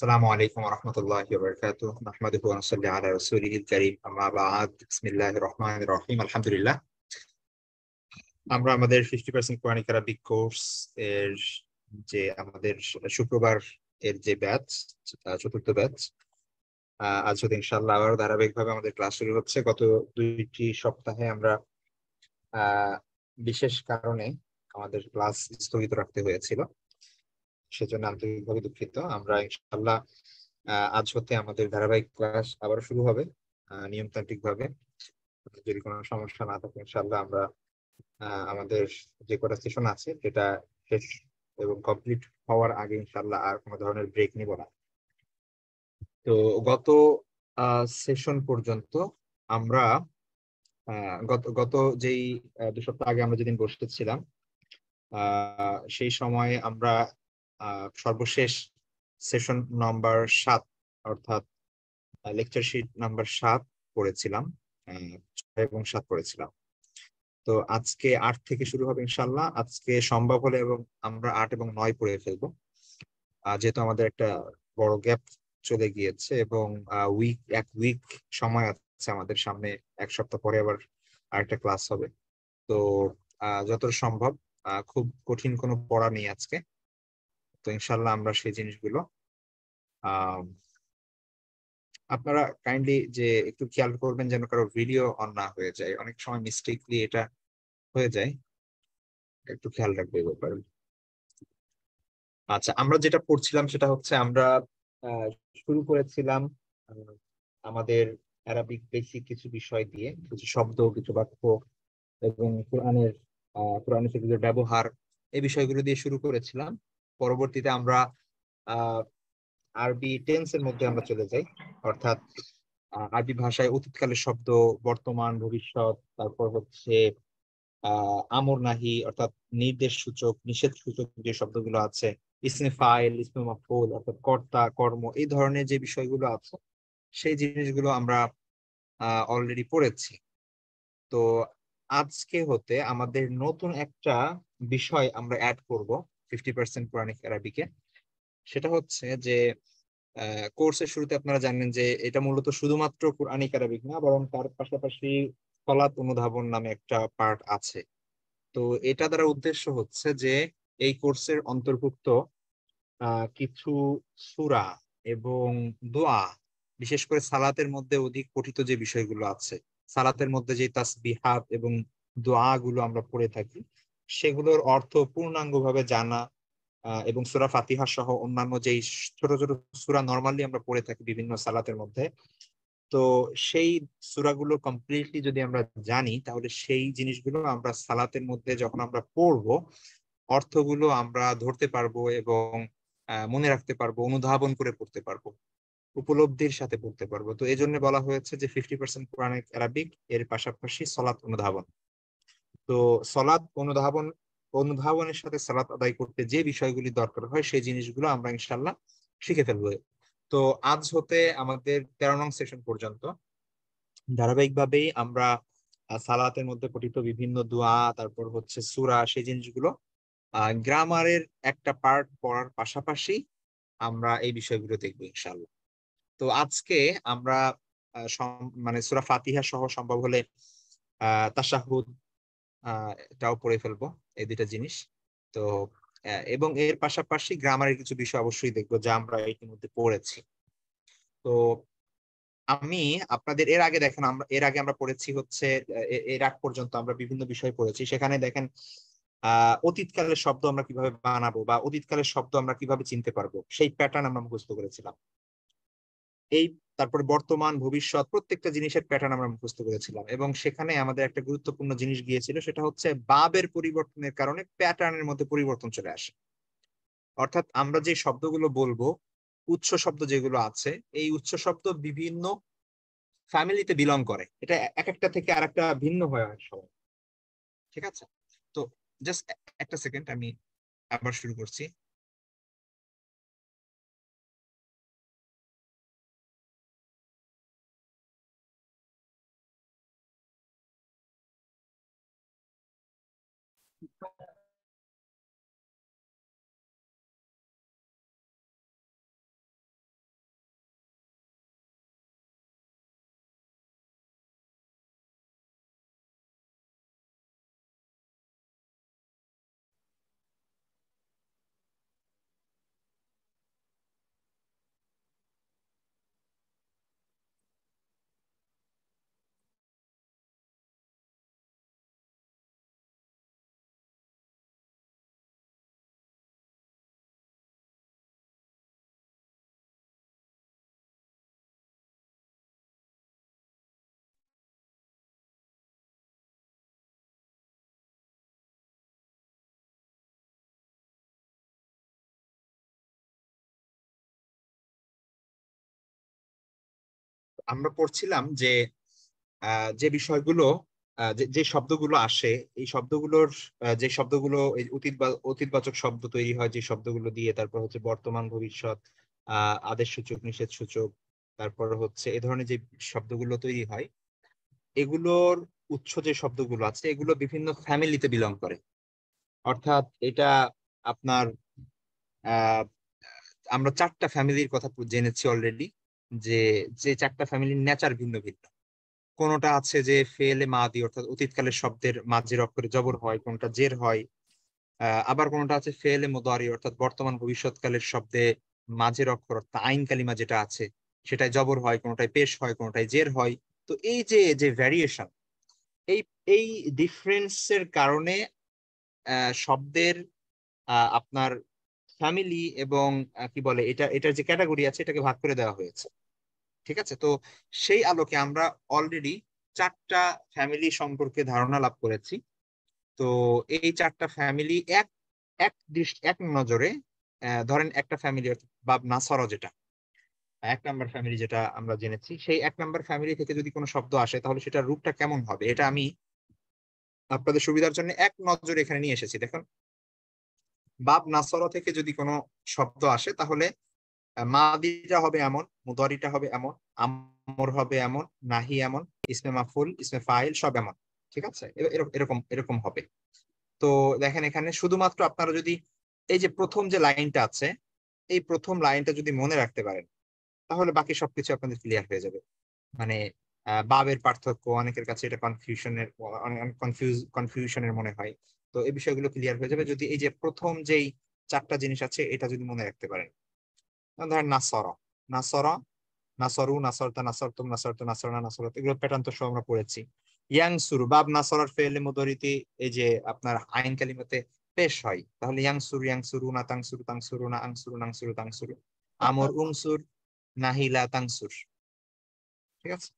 السلام عليكم ورحمة الله وبركاته نحمده ونصلي على رسوله الكريم أما بعد بسم الله الرحمن الرحيم الحمد لله আমরা আমাদের 50% Quranic Arabic course এর যে আমাদের শুক্রবার এর যে ব্যাচ চতুর্থ ব্যাচ আজ হতে ইনশাআল্লাহ আবার ধারাবাহিকভাবে আমাদের ক্লাস শুরু হচ্ছে গত দুইটি সপ্তাহে আমরা বিশেষ কারণে আমাদের ক্লাস স্থগিত রাখতে হয়েছিল সেজন্য আন্তরিকভাবে দুঃখিত আমরা ইনশাল্লাহ আজ হতে আমাদের ধারাবাহিক ক্লাস আবার শুরু হবে নিয়মতান্ত্রিক ভাবে যদি কোনো সমস্যা না থাকে ইনশাল্লাহ আমরা আমাদের যে কটা সেশন আছে সেটা শেষ এবং কমপ্লিট হওয়ার আগে ইনশাল্লাহ আর কোনো ধরনের ব্রেক নিব না তো গত সেশন পর্যন্ত আমরা গত গত যেই দু সপ্তাহ আগে আমরা যেদিন বসতেছিলাম সেই সময়ে আমরা সর্বশেষ সেশন নাম্বার সাত অর্থাৎ লেকচার শিট নাম্বার সাত পড়েছিলাম এবং সাত পড়েছিলাম তো আজকে আট থেকে শুরু হবে ইনশাল্লাহ আজকে সম্ভব হলে এবং আমরা আট এবং নয় পড়ে ফেলবো যেহেতু আমাদের একটা বড় গ্যাপ চলে গিয়েছে এবং উইক এক উইক সময় আছে আমাদের সামনে এক সপ্তাহ পরে আবার আরেকটা ক্লাস হবে তো যত সম্ভব খুব কঠিন কোনো পড়া নেই আজকে তো ইনশাল্লাহ আমরা সেই জিনিসগুলো আপনারা কাইন্ডলি যে একটু খেয়াল করবেন যেন কারো ভিডিও অন না হয়ে যায় অনেক সময় মিস্টেকলি এটা হয়ে যায় একটু খেয়াল রাখবে ব্যাপারে আচ্ছা আমরা যেটা পড়ছিলাম সেটা হচ্ছে আমরা শুরু করেছিলাম আমাদের অ্যারাবিক বেসিক কিছু বিষয় দিয়ে কিছু শব্দ কিছু বাক্য এবং কোরআনের কোরআনের ব্যবহার এই বিষয়গুলো দিয়ে শুরু করেছিলাম পরবর্তীতে আমরা আরবি টেন্সের এর মধ্যে আমরা চলে যাই অর্থাৎ আরবি ভাষায় অতীতকালের শব্দ বর্তমান ভবিষ্যৎ তারপর হচ্ছে আমর নাহি অর্থাৎ নির্দেশ সূচক নিষেধ সূচক যে শব্দগুলো আছে ইসমে ফাইল মাফুল অর্থাৎ কর্তা কর্ম এই ধরনের যে বিষয়গুলো আছে সেই জিনিসগুলো আমরা অলরেডি পড়েছি তো আজকে হতে আমাদের নতুন একটা বিষয় আমরা অ্যাড করব ফিফটি পার্সেন্ট কোরআনিক আরবিকে সেটা হচ্ছে যে কোর্সের শুরুতে আপনারা জানেন যে এটা মূলত শুধুমাত্র কোরআনিক আরবিক না বরং তার পাশাপাশি ফলাত অনুধাবন নামে একটা পার্ট আছে তো এটা দ্বারা উদ্দেশ্য হচ্ছে যে এই কোর্সের অন্তর্ভুক্ত কিছু সুরা এবং দোয়া বিশেষ করে সালাতের মধ্যে অধিক পঠিত যে বিষয়গুলো আছে সালাতের মধ্যে যে বিহাত এবং দোয়াগুলো আমরা পড়ে থাকি সেগুলোর অর্থ পূর্ণাঙ্গভাবে জানা এবং সুরা ফাতিহা সহ অন্যান্য যেই ছোট ছোট সুরা নর্মালি আমরা পড়ে থাকি বিভিন্ন সালাতের মধ্যে তো সেই সুরাগুলো কমপ্লিটলি যদি আমরা জানি তাহলে সেই জিনিসগুলো আমরা সালাতের মধ্যে যখন আমরা পড়ব অর্থগুলো আমরা ধরতে পারবো এবং মনে রাখতে পারবো অনুধাবন করে পড়তে পারবো উপলব্ধির সাথে পড়তে পারবো তো এই জন্য বলা হয়েছে যে ফিফটি পার্সেন্ট কোরআনিক অ্যারাবিক এর পাশাপাশি সলাৎ অনুধাবন তো সলাদ অনুধাবন অনুধাবনের সাথে সালাত আদায় করতে যে বিষয়গুলি দরকার হয় সেই জিনিসগুলো আমরা ইনশাল্লাহ শিখে ফেলবো তো আজ হতে আমাদের তেরো নং সেশন পর্যন্ত ধারাবাহিকভাবেই আমরা সালাতের মধ্যে পঠিত বিভিন্ন দোয়া তারপর হচ্ছে সুরা সেই জিনিসগুলো গ্রামারের একটা পার্ট পড়ার পাশাপাশি আমরা এই বিষয়গুলো দেখবো ইনশাল্লাহ তো আজকে আমরা মানে সুরা ফাতিহা সহ সম্ভব হলে আহ তাসাহুদ টাও পড়ে ফেলবো এই দুটা জিনিস তো এবং এর পাশাপাশি গ্রামারের কিছু বিষয় অবশ্যই দেখবো যা আমরা ইতিমধ্যে পড়েছি তো আমি আপনাদের এর আগে দেখেন আমরা এর আগে আমরা পড়েছি হচ্ছে এর আগ পর্যন্ত আমরা বিভিন্ন বিষয় পড়েছি সেখানে দেখেন আহ অতীতকালের শব্দ আমরা কিভাবে বানাবো বা অতীতকালের শব্দ আমরা কিভাবে চিনতে পারবো সেই প্যাটার্ন আমরা মুখস্থ করেছিলাম এই তারপরে বর্তমান ভবিষ্যৎ প্রত্যেকটা জিনিসের প্যাটার্ন আমরা মুখস্ত করেছিলাম এবং সেখানে আমাদের একটা গুরুত্বপূর্ণ জিনিস গিয়েছিল সেটা হচ্ছে বাবের পরিবর্তনের কারণে প্যাটার্নের মধ্যে পরিবর্তন চলে আসে অর্থাৎ আমরা যে শব্দগুলো বলবো উচ্চ শব্দ যেগুলো আছে এই উচ্চ শব্দ বিভিন্ন ফ্যামিলিতে বিলং করে এটা এক একটা থেকে আর একটা ভিন্ন হয়ে সময় ঠিক আছে তো জাস্ট একটা সেকেন্ড আমি আবার শুরু করছি Merci. আমরা পড়ছিলাম যে যে বিষয়গুলো যে শব্দগুলো আসে এই শব্দগুলোর যে শব্দগুলো অতীতবাচক শব্দ তৈরি হয় যে শব্দগুলো দিয়ে তারপর হচ্ছে বর্তমান ভবিষ্যৎ আদেশ সূচক নিষেধ সূচক তারপর হচ্ছে এ ধরনের যে শব্দগুলো তৈরি হয় এগুলোর উৎস যে শব্দগুলো আছে এগুলো বিভিন্ন ফ্যামিলিতে বিলং করে অর্থাৎ এটা আপনার আমরা চারটা ফ্যামিলির কথা জেনেছি অলরেডি যে যে চারটা ফ্যামিলির নেচার ভিন্ন ভিন্ন কোনটা আছে যে ফেলে মা দি অর্থাৎ অতীতকালের শব্দের মাঝের অক্ষরে জবর হয় কোনটা জের হয় আবার কোনটা আছে ফেলে মোদারি অর্থাৎ বর্তমান ভবিষ্যৎকালের শব্দে মাঝের অক্ষর অর্থাৎ আইন কালিমা যেটা আছে সেটাই জবর হয় কোনটাই পেশ হয় কোনটাই জের হয় তো এই যে যে ভ্যারিয়েশন এই এই ডিফারেন্সের কারণে শব্দের আপনার ফ্যামিলি এবং কি বলে এটা এটার যে ক্যাটাগরি আছে এটাকে ভাগ করে দেওয়া হয়েছে ঠিক আছে তো সেই আলোকে আমরা অলরেডি চারটা ফ্যামিলি সম্পর্কে ধারণা লাভ করেছি তো এই চারটা ফ্যামিলি এক এক দৃষ্টি এক নজরে ধরেন একটা ফ্যামিলি না নাসর যেটা এক নাম্বার ফ্যামিলি যেটা আমরা জেনেছি সেই এক নাম্বার ফ্যামিলি থেকে যদি কোনো শব্দ আসে তাহলে সেটার রূপটা কেমন হবে এটা আমি আপনাদের সুবিধার জন্য এক নজরে এখানে নিয়ে এসেছি দেখুন বাব নাসর থেকে যদি কোনো শব্দ আসে তাহলে মাদিটা হবে এমন মুদারিটা হবে এমন আমর হবে এমন নাহি এমন ইসমে মাফুল ইসমে ফাইল সব এমন ঠিক আছে এরকম এরকম হবে তো দেখেন এখানে শুধুমাত্র আপনারা যদি এই যে প্রথম যে লাইনটা আছে এই প্রথম লাইনটা যদি মনে রাখতে পারেন তাহলে বাকি সবকিছু আপনাদের ক্লিয়ার হয়ে যাবে মানে বাবের পার্থক্য অনেকের কাছে এটা কনফিউশনের কনফিউজ কনফিউশনের মনে হয় তো এই বিষয়গুলো ক্লিয়ার হয়ে যাবে যদি এই যে প্রথম যেই চারটা জিনিস আছে এটা যদি মনে রাখতে পারেন ধরেন নাসর নাসর নাসরু নাসরত নাসরতুম নাসরত নাসরনা নাসরত এগুলো প্যাটার্ন তো সব আমরা পড়েছি ইয়াং সুর বাব নাসরার ফেলে মুদরিতে এই যে আপনার আইন কালিমাতে পেশ হয় তাহলে ইয়াং সুর ইয়াং সুরু না তাং সুর তাং সুরু না আং সুরু নাং সুরু তাং সুরু আমর উং সুর নাহিলা তাং সুর ঠিক আছে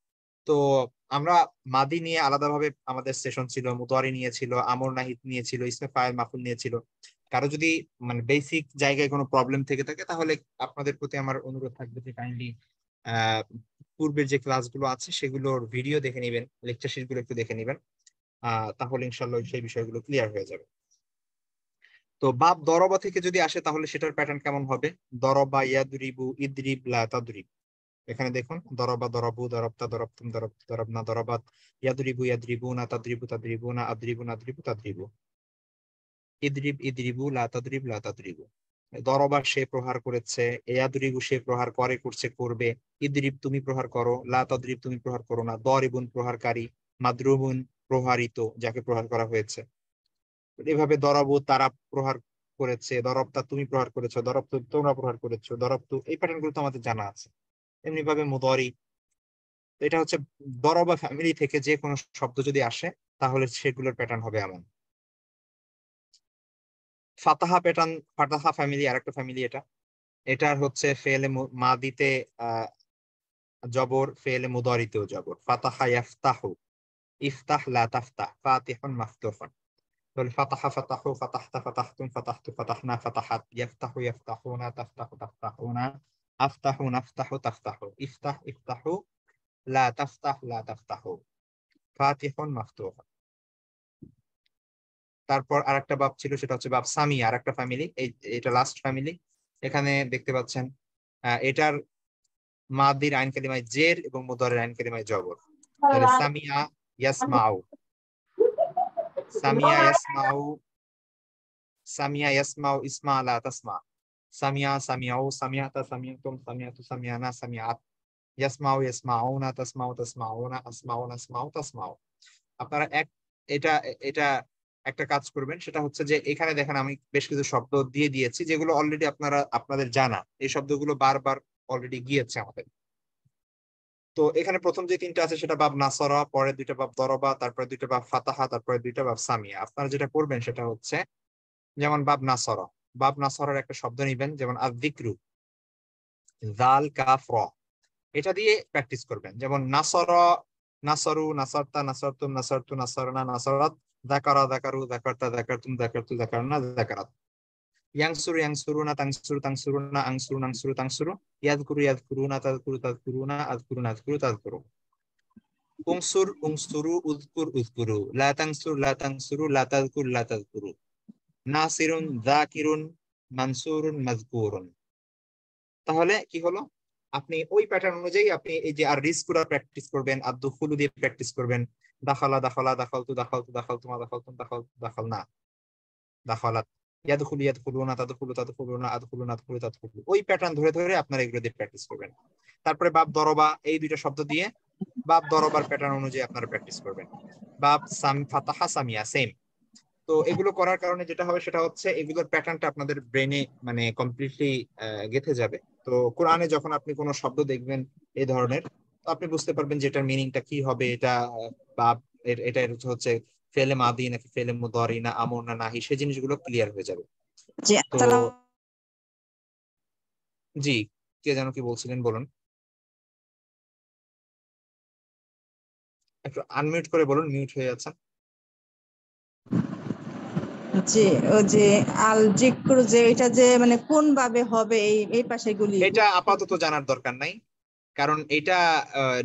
তো আমরা মাদি নিয়ে আলাদাভাবে আমাদের সেশন ছিল মুতোয়ারি নিয়েছিল আমর নাহিদ নিয়েছিল ইসমে ফায়েল মাহফুল নিয়েছিল কারো যদি মানে বেসিক জায়গায় কোনো প্রবলেম থেকে থাকে তাহলে আপনাদের প্রতি আমার অনুরোধ থাকবে যে কাইন্ডলি পূর্বের যে ক্লাসগুলো আছে সেগুলোর ভিডিও দেখে নেবেন লেকচার শিটগুলো একটু দেখে নেবেন তাহলে ইনশাল্লাহ সেই বিষয়গুলো ক্লিয়ার হয়ে যাবে তো বাপ দরবা থেকে যদি আসে তাহলে সেটার প্যাটার্ন কেমন হবে দরবা ইয়াদরিবু ইদরিব লা তাদরিব এখানে দেখুন দরবা দরবু দরবতা দরবতুম দরব দরবনা দরবাত ইয়াদ্রিবু ইয়াদ্রিবু না তাদ্রিবু তাদ্রিবু না আদ্রিবু না দ্রিবু তাদ্রিবু ইদ্রিব ইদ্রিবু লা তাদ্রিব লা তাদ্রিবু দরবা সে প্রহার করেছে এয়াদরিবু সে প্রহার করে করছে করবে ইদ্রিব তুমি প্রহার করো লা তাদ্রিব তুমি প্রহার করো না দরিবুন প্রহারকারী মাদ্রুবুন প্রহারিত যাকে প্রহার করা হয়েছে এভাবে দরবু তারা প্রহার করেছে দরবতা তুমি প্রহার করেছো দরব তোমরা প্রহার করেছো দরব এই প্যাটার্ন গুলো তো আমাদের জানা আছে এমনি ভাবে মুদরি এটা হচ্ছে দরব বা ফ্যামিলি থেকে যে কোনো শব্দ যদি আসে তাহলে সেগুলোর প্যাটার্ন হবে এমন ফাতাহা প্যাটার্ন ফাতাহা ফ্যামিলি আর একটা ফ্যামিলি এটা এটার হচ্ছে ফেলে মাদিতে জবর ফেলে মুদারিতেও জবর ফাতাহা ইফতাহু ইফতাহ লা তাফতাহ ফাতিহুন মাফতুহুন তাহলে ফাতাহা ফাতাহু ফাতাহতা ফাতাহতুম ফাতাহতু ফাতাহনা ফাতাহাত ইয়াফতাহু ইয়াফতাহুনা তাফতাহু তাফতাহুনা আফতাহু নাফতাহু তাফতাহু ইফতাহ ইফতাহু লা তাফতাহ লা তাফতাহু ফাতিহুন মাফতুহ তারপর আরেকটা বাপ ছিল সেটা হচ্ছে বাপ সামি আর একটা ফ্যামিলি এটা লাস্ট ফ্যামিলি এখানে দেখতে পাচ্ছেন এটার মাদির আইন কালিমায় জের এবং মুদারের আইন কালিমায় জবর তাহলে সামিয়া ইয়াসমাউ সামিয়া ইয়াসমাউ সামিয়া ইয়াসমাউ ইসমা লা তাসমা সামিয়া সামিয়াও সামিয়াতা সামিয়াতুম সামিয়াতু সামিয়ানা সামিয়াত ইয়াসমাও ইয়াসমাউনা na তাসমাউনা na নাসমাউ তাসমাউ আপনারা এক এটা এটা একটা কাজ করবেন সেটা হচ্ছে যে এখানে দেখেন আমি বেশ কিছু শব্দ দিয়ে দিয়েছি যেগুলো অলরেডি আপনারা আপনাদের জানা এই শব্দগুলো বারবার অলরেডি গিয়েছে আমাদের তো এখানে প্রথম যে তিনটা আছে সেটা বাব নাসরা পরে দুইটা বাব দরবা তারপরে দুইটা বাব ফাতাহা তারপরে দুইটা বাব সামিয়া আপনারা যেটা করবেন সেটা হচ্ছে যেমন বাব নাসরা বাব নাসরের একটা শব্দ নিবেন যেমন আদিকরু জাল কাফ র এটা দিয়ে প্র্যাকটিস করবেন যেমন নাসর নাসরু নাসরতা নাসরতুম নাসরতু নাসরনা নাসরাত দাকারা দাকারু দাকারতা দাকারতুম দাকারতু দাকারনা দাকারাত ইয়াংসুরু ইয়াংসুরুনা তাংসুরু তাংসুরুনা আংসুরু নাংসুরু তাংসুরু ইয়াদকুরু ইয়াদকুরুনা তাদকুরু তাদকুরুনা আদকুরুনা আদকুরু তাদকুরু উংসুর উংসুরু উদকুর উদকুরু লা তাংসুর লা তাংসুরু লা তাদকুর লা তাদকুরু নাসিরুন জাকিরুন মানসুরুন মজকুরুন তাহলে কি হলো আপনি ওই প্যাটার্ন অনুযায়ী আপনি এই যে আর রিসকুরা প্র্যাকটিস করবেন আর দুখুলু দিয়ে প্র্যাকটিস করবেন দাখালা দাখালা দাখাল তু দাখাল তু দাখাল তুমা দাখাল তুম দাখাল দাখাল না দাখালাত ইয়াদখুলু ইয়াদখুলু না তাদখুলু তাদখুলু না আদখুলু না আদখুলু তাদখুলু ওই প্যাটার্ন ধরে ধরে আপনারা এগুলো দিয়ে প্র্যাকটিস করবেন তারপরে বাপ দরবা এই দুইটা শব্দ দিয়ে বাপ দরবার প্যাটার্ন অনুযায়ী আপনারা প্র্যাকটিস করবেন বাপ সাম ফাতাহা সামিয়া সেম তো এগুলো করার কারণে যেটা হবে সেটা হচ্ছে এগুলোর প্যাটার্নটা আপনাদের ব্রেনে মানে কমপ্লিটলি গেথে যাবে তো কোরআনে যখন আপনি কোনো শব্দ দেখবেন এই ধরনের আপনি বুঝতে পারবেন যে এটার মিনিংটা কি হবে এটা বা এটা হচ্ছে ফেলে মাদি নাকি ফেলে মুদারি না আমর না নাহি সেই জিনিসগুলো ক্লিয়ার হয়ে যাবে জি কে যেন কি বলছিলেন বলুন একটু আনমিউট করে বলুন মিউট হয়ে যাচ্ছে যে ও যে আল জিক্র যে এটা যে মানে কোন ভাবে হবে এই এই পাশে গুলি এটা আপাতত জানার দরকার নাই কারণ এটা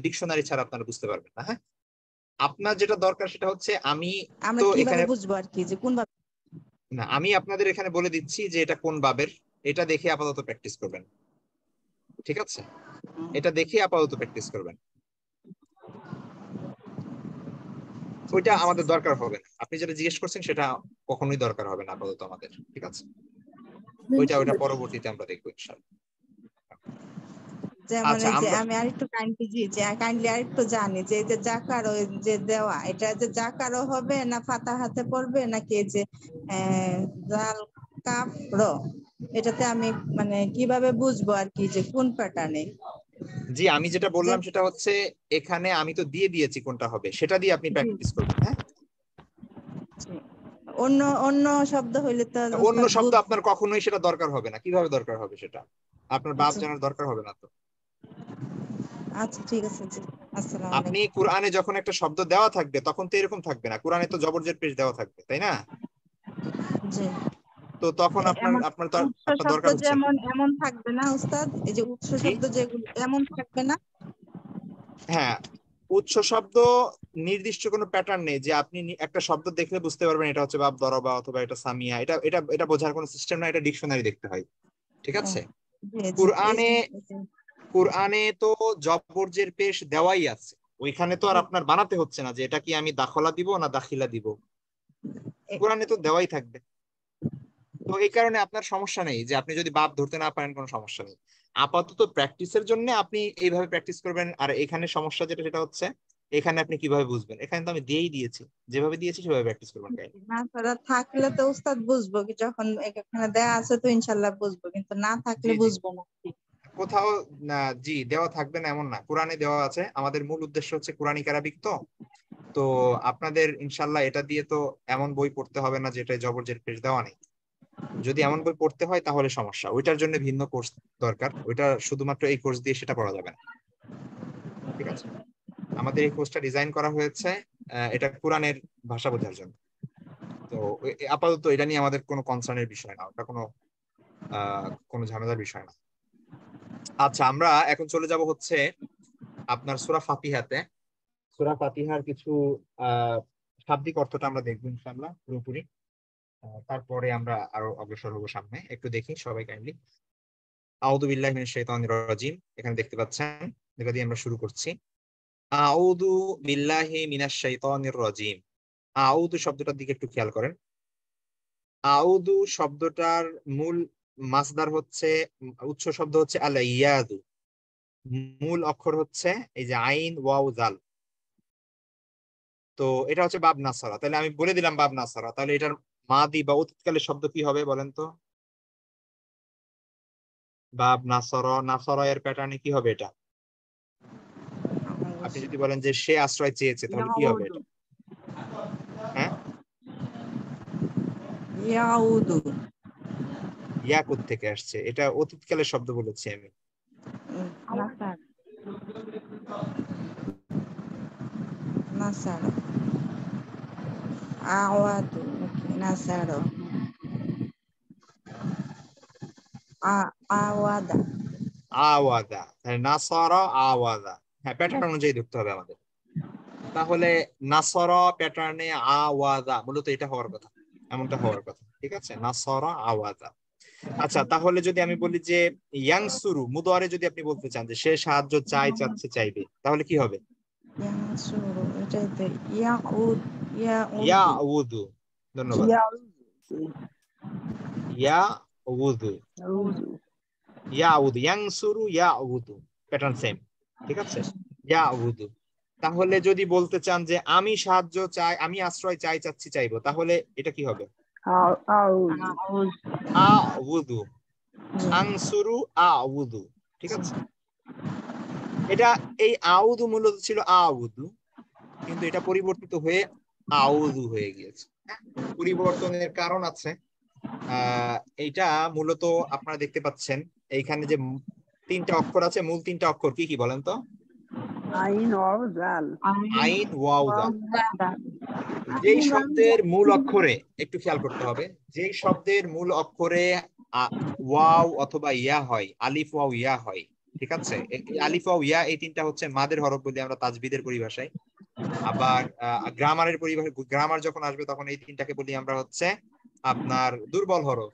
ডিকশনারি ছাড়া আপনারা বুঝতে পারবেন না হ্যাঁ আপনার যেটা দরকার সেটা হচ্ছে আমি তো এখানে বুঝবো আর কি যে কোন ভাবে না আমি আপনাদের এখানে বলে দিচ্ছি যে এটা কোন বাবের এটা দেখে আপাতত প্র্যাকটিস করবেন ঠিক আছে এটা দেখে আপাতত প্র্যাকটিস করবেন ওইটা আমাদের দরকার হবে আপনি যেটা জিজ্ঞেস করছেন সেটা কখনোই দরকার হবে না আপাতত আমাদের ঠিক আছে ওইটা ওইটা পরবর্তীতে আমরা দেখবো ইনশাআল্লাহ আচ্ছা, যে আমি আরেকটু কাইন্ডলি জি যে কাইন্ডলি আরেকটু জানি যে যে জাকারও যে দেওয়া এটা যে জাকারও হবে না ফাতা হাতে পড়বে নাকি যে জাল কাপ র এটাতে আমি মানে কিভাবে বুঝবো আর কি যে কোন প্যাটার্নে জি আমি যেটা বললাম সেটা হচ্ছে এখানে আমি তো দিয়ে দিয়েছি কোনটা হবে সেটা দিয়ে আপনি প্র্যাকটিস করবেন হ্যাঁ অন্য অন্য শব্দ হইলে তো অন্য শব্দ আপনার কখনোই সেটা দরকার হবে না কিভাবে দরকার হবে সেটা আপনার বাপ আচ্ছা। জানার দরকার হবে না তো আচ্ছা ঠিক আছে আপনি কোরআনে যখন একটা শব্দ দেওয়া থাকবে তখন তো এরকম থাকবে না কোরআনে তো জবরজের পেশ দেওয়া থাকবে তাই না জি তো তখন আচ্ছা, আপনার আপনার তো আপনার দরকার হচ্ছে যেমন এমন থাকবে না উস্তাদ এই যে উৎস শব্দ যেগুলো এমন থাকবে না হ্যাঁ উৎস শব্দ নির্দিষ্ট কোন প্যাটার্ন নেই যে আপনি একটা শব্দ দেখলে বুঝতে পারবেন এটা হচ্ছে বাপ দরবা অথবা এটা সামিয়া এটা এটা এটা বোঝার কোন সিস্টেম না এটা ডিকশনারি দেখতে হয় ঠিক আছে কুরআনে কুরআনে তো জবরজের পেশ দেওয়াই আছে ওইখানে তো আর আপনার বানাতে হচ্ছে না যে এটা কি আমি দাখলা দিব না দাখিলা দিব কোরআনে তো দেওয়াই থাকবে তো এই কারণে আপনার সমস্যা নেই যে আপনি যদি বাপ ধরতে না পারেন কোনো সমস্যা নেই আপাতত প্র্যাকটিসের জন্য আপনি এইভাবে প্র্যাকটিস করবেন আর এখানে সমস্যা যেটা সেটা হচ্ছে এখানে আপনি কিভাবে বুঝবেন এখানে তো আমি দিয়েই দিয়েছি যেভাবে দিয়েছি সেভাবে প্র্যাকটিস করবেন না করা থাকলে তো উস্তাদ বুঝবো কি যখন এখানে দেয়া আছে তো ইনশাআল্লাহ বুঝবো কিন্তু না থাকলে বুঝবো না কোথাও না জি দেওয়া থাকবে না এমন না কোরআনে দেওয়া আছে আমাদের মূল উদ্দেশ্য হচ্ছে কোরআনী কারাবিক তো তো আপনাদের ইনশাল্লাহ এটা দিয়ে তো এমন বই পড়তে হবে না যেটা জবরজের পেশ দেওয়া নেই যদি এমন বই পড়তে হয় তাহলে সমস্যা ওইটার জন্য ভিন্ন কোর্স দরকার ওইটা শুধুমাত্র এই কোর্স দিয়ে সেটা পড়া যাবে না ঠিক আছে আমাদের এই কোর্সটা ডিজাইন করা হয়েছে এটা কোরআনের ভাষা বোঝার জন্য তো আপাতত এটা নিয়ে আমাদের কোনো কনসার্নের বিষয় না ওটা কোনো কোনো ঝামেলার বিষয় না আচ্ছা আমরা এখন চলে যাব হচ্ছে আপনার সুরা ফাতিহাতে সুরা ফাতিহার কিছু শাব্দিক অর্থটা আমরা দেখবো ইনশাআল্লাহ পুরোপুরি তারপরে আমরা আরো অগ্রসর হবো সামনে একটু দেখি সবাই কাইন্ডলি আউদু বিল্লাহ মিন শাইতানির রাজিম এখানে দেখতে পাচ্ছেন দেখা দিয়ে আমরা শুরু করছি আউদু বিল্লাহি মিনাশ শাইতানির রাজিম আউদু শব্দটার দিকে একটু খেয়াল করেন আউদু শব্দটার মূল মাসদার হচ্ছে উচ্চ শব্দ হচ্ছে আল ইয়াদু মূল অক্ষর হচ্ছে এই যে আইন ওয়াও জাল তো এটা হচ্ছে বাব নাসারা তাহলে আমি বলে দিলাম বাব নাসারা তাহলে এটার মাদি বা অতীতকালের শব্দ কি হবে বলেন তো বাব নাসর নাসর এর প্যাটার্নে কি হবে এটা আপনি যদি বলেন যে সে আশ্রয় চেয়েছে তাহলে কি হবে এটা হ্যাঁ? থেকে আসছে এটা অতীতকালের শব্দ বলেছি আমি আওয়াদু Lázaro. Awada. আওয়াদা নাসারা আওয়াদা হ্যাঁ on Jay ধরতে তাহলে নাসারা প্যাটার্নে আওয়াদা মূলত এটা হওয়ার কথা এমনটা হওয়ার কথা ঠিক আছে নাসারা আওয়াদা আচ্ছা তাহলে যদি আমি বলি যে ইয়াংসুরু মুদোয়ারে যদি আপনি বলতে চান যে সে সাহায্য চাই চাচ্ছে চাইবে তাহলে কি হবে ইয়াংসুরু এটাই ইয়াউদু উদু উদু ঠিক আছে তাহলে যদি বলতে চান যে আমি সাহায্য চাই আমি আশ্রয় চাই চাচ্ছি চাইবো তাহলে এটা কি হবে ঠিক আছে এটা এই আউদু মূলত ছিল আউদু কিন্তু এটা পরিবর্তিত হয়ে আউদু হয়ে গিয়েছে পরিবর্তনের কারণ আছে এটা মূলত আপনারা দেখতে পাচ্ছেন এইখানে যে তিনটা অক্ষর আছে মূল তিনটা অক্ষর কি কি বলেন তো আইন আইন যেই শব্দের মূল অক্ষরে একটু খেয়াল করতে হবে যেই শব্দের মূল অক্ষরে ওয়াও অথবা ইয়া হয় আলিফ ওয়াও ইয়া হয় ঠিক আছে আলিফ ওয়াও ইয়া এই তিনটা হচ্ছে মাদের হরফ বলি আমরা তাজবিদের পরিভাষায় আবার গ্রামারের পরিভাষা গ্রামার যখন আসবে তখন এই তিনটাকে বলি আমরা হচ্ছে আপনার দুর্বল হরফ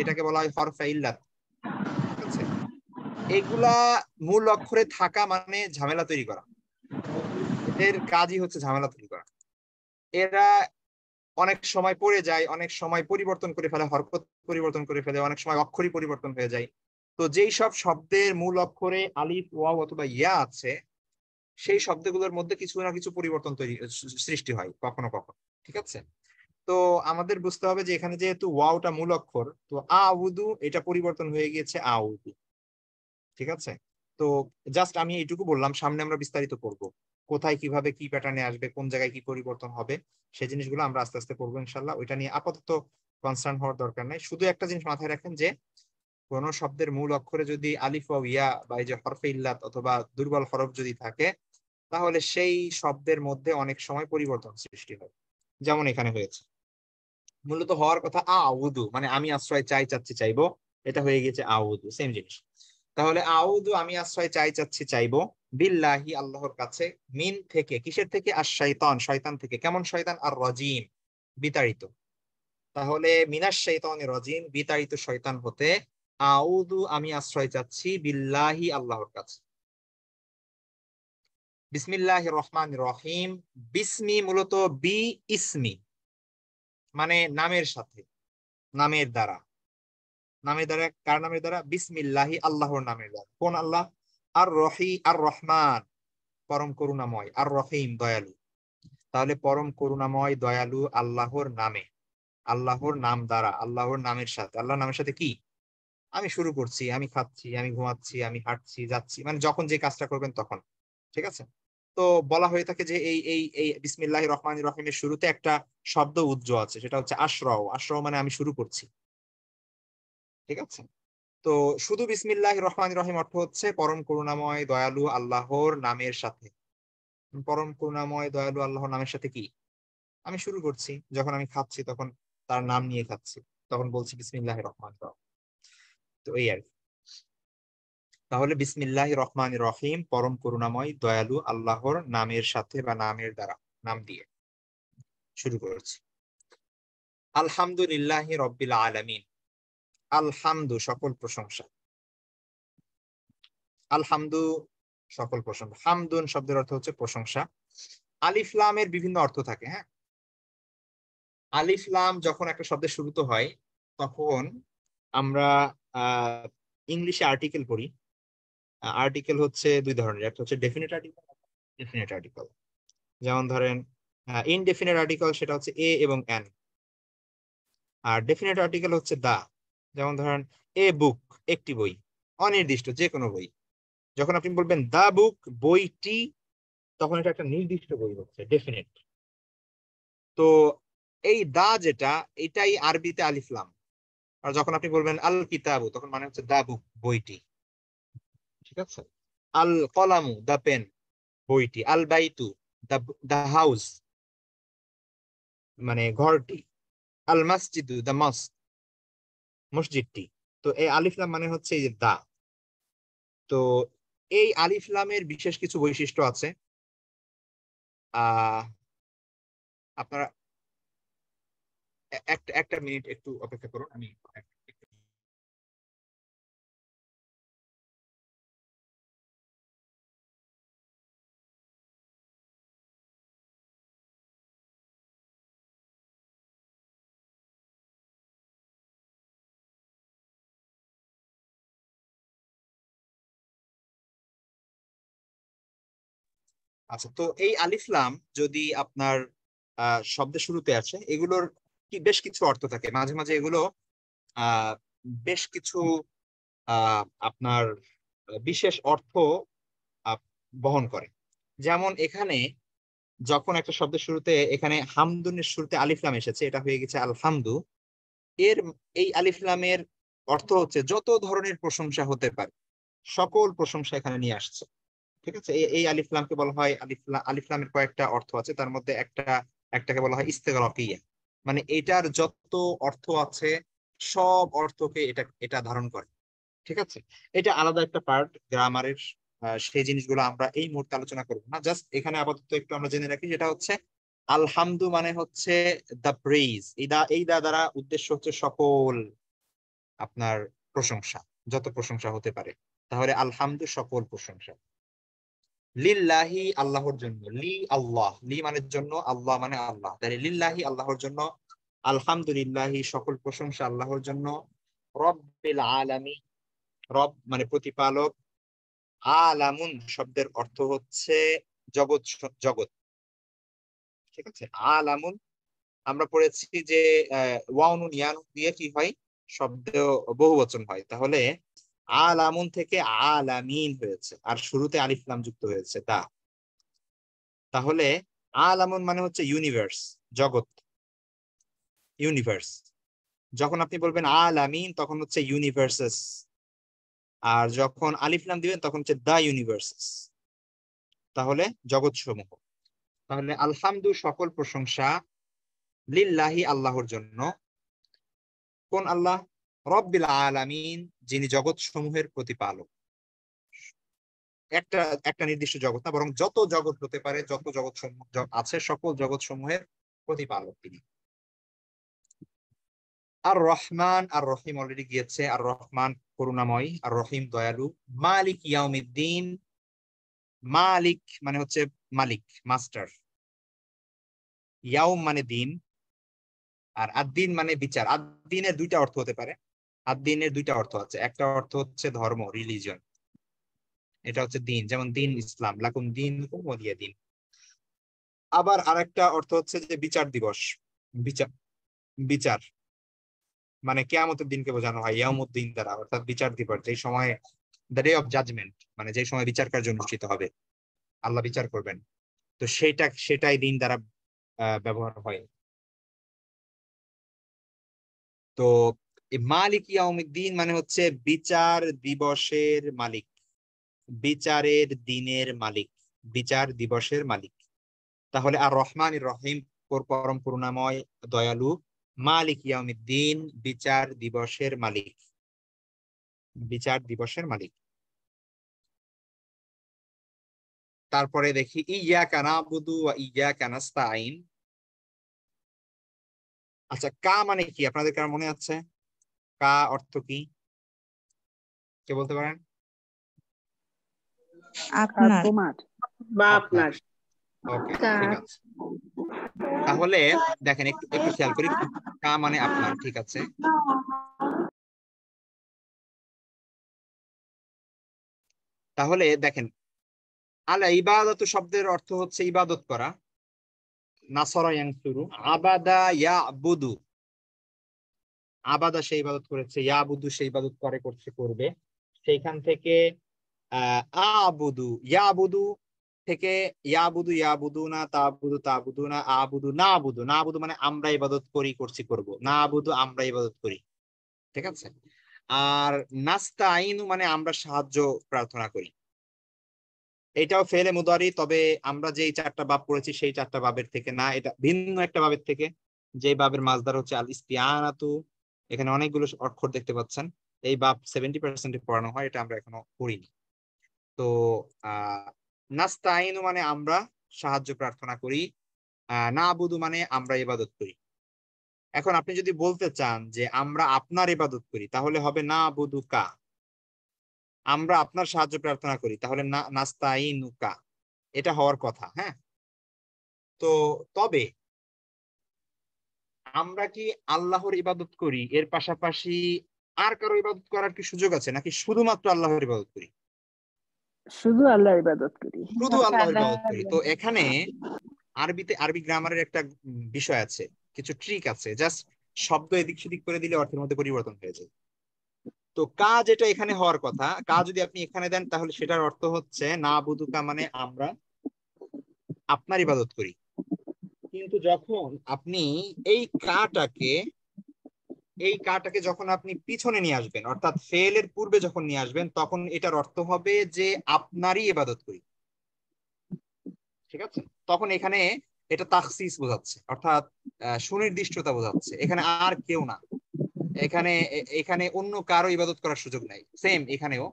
এটাকে বলা হয় হরফা ইল্লাত এগুলা মূল অক্ষরে থাকা মানে ঝামেলা তৈরি করা এদের কাজই হচ্ছে ঝামেলা তৈরি করা এরা অনেক সময় পড়ে যায় অনেক সময় পরিবর্তন করে ফেলে হরকত পরিবর্তন করে ফেলে অনেক সময় অক্ষরই পরিবর্তন হয়ে যায় তো যেই সব শব্দের মূল অক্ষরে আলিফ ওয়া অথবা ইয়া আছে সেই শব্দগুলোর মধ্যে কিছু না কিছু পরিবর্তন তৈরি সৃষ্টি হয় কখনো কখনো ঠিক আছে তো আমাদের বুঝতে হবে যে এখানে যেহেতু ওয়াওটা মূল অক্ষর তো আউদু এটা পরিবর্তন হয়ে গিয়েছে আউদু ঠিক আছে তো জাস্ট আমি এইটুকু বললাম সামনে আমরা বিস্তারিত করব কোথায় কিভাবে কি প্যাটার্নে আসবে কোন জায়গায় কি পরিবর্তন হবে সেই জিনিসগুলো আমরা আস্তে আস্তে করবো ইনশাল্লাহ ওইটা নিয়ে আপাতত কনসার্ন হওয়ার দরকার নাই শুধু একটা জিনিস মাথায় রাখেন যে কোন শব্দের মূল অক্ষরে যদি আলিফ ইয়া বা এই যে হরফে ইল্লাত অথবা দুর্বল হরফ যদি থাকে তাহলে সেই শব্দের মধ্যে অনেক সময় পরিবর্তন সৃষ্টি হয় যেমন এখানে হয়েছে মূলত হওয়ার কথা আউদু মানে আমি আশ্রয় চাই চাচ্ছি চাইব এটা হয়ে গেছে আউদু সেম জিনিস তাহলে আউদু আমি আশ্রয় চাই চাচ্ছি চাইব বিল্লাহি আল্লাহর কাছে মিন থেকে কিসের থেকে আর শয়তান শয়তান থেকে কেমন শয়তান আর রজিম বিতাড়িত তাহলে মিনাস শৈতান রজিম বিতাড়িত শয়তান হতে আউদু আমি আশ্রয় চাচ্ছি বিল্লাহি আল্লাহর কাছে বিসমিল্লাহ রহমান রহিম বিসমি মূলত বি ইসমি মানে নামের সাথে নামের দ্বারা নামের দ্বারা কার নামের দ্বারা বিসমিল্লাহি আল্লাহর নামের দ্বারা কোন আল্লাহ আর রহি আর রহমান পরম করুণাময় আর রহিম দয়ালু তাহলে পরম করুণাময় দয়ালু আল্লাহর নামে আল্লাহর নাম দ্বারা আল্লাহর নামের সাথে আল্লাহর নামের সাথে কি আমি শুরু করছি আমি খাচ্ছি আমি ঘুমাচ্ছি আমি হাঁটছি যাচ্ছি মানে যখন যে কাজটা করবেন তখন ঠিক আছে তো বলা হয়ে থাকে যে এই এই এই বিসমিল্লাহ রহমান রহিমের শুরুতে একটা শব্দ উজ্জ আছে সেটা হচ্ছে আশ্রয় আশ্রয় মানে আমি শুরু করছি ঠিক আছে তো শুধু বিসমিল্লাহ রহমান রহিম অর্থ হচ্ছে পরম করুণাময় দয়ালু আল্লাহর নামের সাথে পরম করুণাময় দয়ালু আল্লাহর নামের সাথে কি আমি শুরু করছি যখন আমি খাচ্ছি তখন তার নাম নিয়ে খাচ্ছি তখন বলছি বিসমিল্লাহ রহমান রহম তো এই আর তাহলে বিসমিল্লাহ রহমান রহিম পরম করুণাময় দয়ালু আল্লাহর নামের সাথে বা নামের দ্বারা নাম দিয়ে শুরু করেছি আলহামদুলিল্লাহ রব্বিল আলমিন আলহামদু সকল প্রশংসা আলহামদু সকল প্রশংসা হামদুন শব্দের অর্থ হচ্ছে প্রশংসা আলিফলামের বিভিন্ন অর্থ থাকে হ্যাঁ আলিফলাম যখন একটা শব্দে শুরুতে হয় তখন আমরা ইংলিশে আর্টিকেল পড়ি আর্টিকেল হচ্ছে দুই ধরনের একটা হচ্ছে ডেফিনেট আর্টিকেল ডেফিনেট আর্টিকেল যেমন ধরেন ইনডেফিনেট আর্টিকেল সেটা হচ্ছে এ এবং এন আর ডেফিনেট আর্টিকেল হচ্ছে দা যেমন ধরেন এ বুক একটি বই অনির্দিষ্ট যে কোনো বই যখন আপনি বলবেন দা বুক বইটি তখন এটা একটা নির্দিষ্ট বই হচ্ছে ডেফিনেট তো এই দা যেটা এটাই আরবিতে আলিফলাম আর যখন আপনি বলবেন আল কিতাবু তখন মানে হচ্ছে দা বুক বইটি ঠিক আছে আল কলামু দা পেন বইটি আল বাইতু দা হাউস মানে ঘরটি আল মাসজিদু দা মস মসজিদটি তো এই আলিফলাম মানে হচ্ছে এই যে দা তো এই আলিফলামের বিশেষ কিছু বৈশিষ্ট্য আছে আপনারা একটা একটা মিনিট একটু অপেক্ষা করুন আমি আচ্ছা তো এই আলিফলাম যদি আপনার শব্দের শুরুতে আছে এগুলোর কি বেশ কিছু অর্থ থাকে মাঝে মাঝে এগুলো বেশ কিছু আপনার বিশেষ অর্থ বহন করে যেমন এখানে যখন একটা শব্দের শুরুতে এখানে হামদুনের শুরুতে আলিফলাম এসেছে এটা হয়ে গেছে আলহামদু এর এই আলিফলামের অর্থ হচ্ছে যত ধরনের প্রশংসা হতে পারে সকল প্রশংসা এখানে নিয়ে আসছে ঠিক আছে এই আলিফলামকে বলা হয় আলিফলাম আলিফলামের কয়েকটা অর্থ আছে তার মধ্যে একটা একটাকে বলা হয় ইস্তেগরকিয়া মানে এটার যত অর্থ আছে সব অর্থকে এটা এটা ধারণ করে ঠিক আছে এটা আলাদা একটা পার্ট গ্রামারের সেই জিনিসগুলো আমরা এই মুহূর্তে আলোচনা করবো না জাস্ট এখানে আপাতত একটু আমরা জেনে রাখি যেটা হচ্ছে আলহামদু মানে হচ্ছে দা প্রেজ এই দা এই দা দ্বারা উদ্দেশ্য হচ্ছে সকল আপনার প্রশংসা যত প্রশংসা হতে পারে তাহলে আলহামদু সকল প্রশংসা লিল্লাহি আল্লাহর জন্য লি আল্লাহ লি মানের জন্য আল্লাহ মানে আল্লাহ তাহলে লিল্লাহি আল্লাহর জন্য আলহামদুলিল্লাহি সকল প্রশংসা আল্লাহর জন্য রব্বিল আলামি রব মানে প্রতিপালক আলামুন শব্দের অর্থ হচ্ছে জগৎ জগৎ ঠিক আছে আলামুন আমরা পড়েছি যে ওয়াউনুন ইয়ানুন দিয়ে কি হয় শব্দ বহুবচন হয় তাহলে আল আমন থেকে আল আমিন হয়েছে আর শুরুতে আলিফলাম যুক্ত হয়েছে তা তাহলে আল আমন মানে হচ্ছে ইউনিভার্স জগৎ ইউনিভার্স যখন আপনি বলবেন আল আমিন তখন হচ্ছে ইউনিভার্সেস আর যখন আলিফলাম দিবেন তখন হচ্ছে দা ইউনিভার্সেস তাহলে জগৎ সমূহ তাহলে আলহামদু সকল প্রশংসা লিল্লাহি আল্লাহর জন্য কোন আল্লাহ রব্বিল আলামিন যিনি জগৎ সমূহের প্রতিপালক একটা একটা নির্দিষ্ট জগৎ না বরং যত জগৎ হতে পারে যত জগৎ আছে সকল জগৎ সমূহের প্রতিপালক তিনি আর রহমান আর রহিম অলরেডি গিয়েছে আর রহমান করুণাময় আর রহিম দয়ালু মালিক ইয়াউমিদ্দিন মালিক মানে হচ্ছে মালিক মাস্টার ইয়াউম মানে দিন আর আদ্দিন মানে বিচার আদিনের দুইটা অর্থ হতে পারে আর দিনের দুইটা অর্থ আছে একটা অর্থ হচ্ছে ধর্ম রিলিজন এটা হচ্ছে দিন যেমন দিন ইসলাম লাকুম দিন মদিয়া দিন আবার আরেকটা অর্থ হচ্ছে যে বিচার দিবস বিচার বিচার মানে কেয়ামতের দিনকে বোঝানো হয় ইয়ামুদ্দিন দ্বারা অর্থাৎ বিচার দিবস যেই সময় দ্য ডে অফ জাজমেন্ট মানে যে সময় বিচার কার্য অনুষ্ঠিত হবে আল্লাহ বিচার করবেন তো সেটা সেটাই দিন দ্বারা ব্যবহার হয় তো মালিক ইয়াউমিদ্দিন মানে হচ্ছে বিচার দিবসের মালিক বিচারের দিনের মালিক বিচার দিবসের মালিক তাহলে আর রহমান রহিম পরম করুণাময় দয়ালু মালিক ইয়াউমিদ্দিন বিচার দিবসের মালিক বিচার দিবসের মালিক তারপরে দেখি ইয়া কানাবুদু ইয়া কানাস্তা আইন আচ্ছা কা মানে কি আপনাদের কার মনে আছে কা অর্থ কি কে বলতে পারেন তাহলে দেখেন একটু একটু খেয়াল করি কা মানে আপনার ঠিক আছে তাহলে দেখেন আলা ইবাদত শব্দের অর্থ হচ্ছে ইবাদত করা নাসরা ইয়াংসুরু আবাদা বুদু আবাদা সেই ইবাদত করেছে ইয়াবুদু সেই ইবাদত করে করছে করবে সেইখান থেকে আহ আবুদু ইয়াবুদু থেকে ইয়াবুদু ইয়াবুদু না তাবুদু তাবুদু না আবুদু না আবুদু না আবুদু মানে আমরা ইবাদত করি করছি করব না আবুদু আমরা ইবাদত করি ঠিক আছে আর নাস্তা আইনু মানে আমরা সাহায্য প্রার্থনা করি এটাও ফেলে মুদারি তবে আমরা যেই চারটা বাপ করেছি সেই চারটা বাবের থেকে না এটা ভিন্ন একটা বাবের থেকে যে বাবের মাছদার হচ্ছে আল ইস্তিয়ানাতু এখানে অনেকগুলো অক্ষর দেখতে পাচ্ছেন এই বাপ সেভেন্টি পার্সেন্টে পড়ানো হয় এটা আমরা এখনো করিনি তো নাস্তাইনু মানে আমরা সাহায্য প্রার্থনা করি না আবুদু মানে আমরা ইবাদত করি এখন আপনি যদি বলতে চান যে আমরা আপনার ইবাদত করি তাহলে হবে না কা আমরা আপনার সাহায্য প্রার্থনা করি তাহলে না কা এটা হওয়ার কথা হ্যাঁ তো তবে আমরা কি আল্লাহর ইবাদত করি এর পাশাপাশি আর কারো ইবাদত করার কি সুযোগ আছে নাকি শুধুমাত্র আল্লাহর ইবাদত করি শুধু আল্লাহর ইবাদত করি শুধু আচ্ছা, আল্লাহর ইবাদত করি তো এখানে আরবিতে আরবি গ্রামারের একটা বিষয় আছে কিছু ট্রিক আছে জাস্ট শব্দ এদিক সেদিক করে দিলে অর্থের মধ্যে পরিবর্তন হয়ে যায় তো কাজ এটা এখানে হওয়ার কথা কাজ যদি আপনি এখানে দেন তাহলে সেটার অর্থ হচ্ছে না বুধুকা মানে আমরা আপনার ইবাদত করি কিন্তু যখন আপনি এই কাটাকে এই কাটাকে যখন আপনি পিছনে নিয়ে আসবেন অর্থাৎ ফেলের পূর্বে যখন নিয়ে আসবেন তখন এটার অর্থ হবে যে আপনারই এবাদত করি ঠিক আছে তখন এখানে এটা তাকসিস বোঝাচ্ছে অর্থাৎ সুনির্দিষ্টতা বোঝাচ্ছে এখানে আর কেউ না এখানে এখানে অন্য কারো ইবাদত করার সুযোগ নাই সেম এখানেও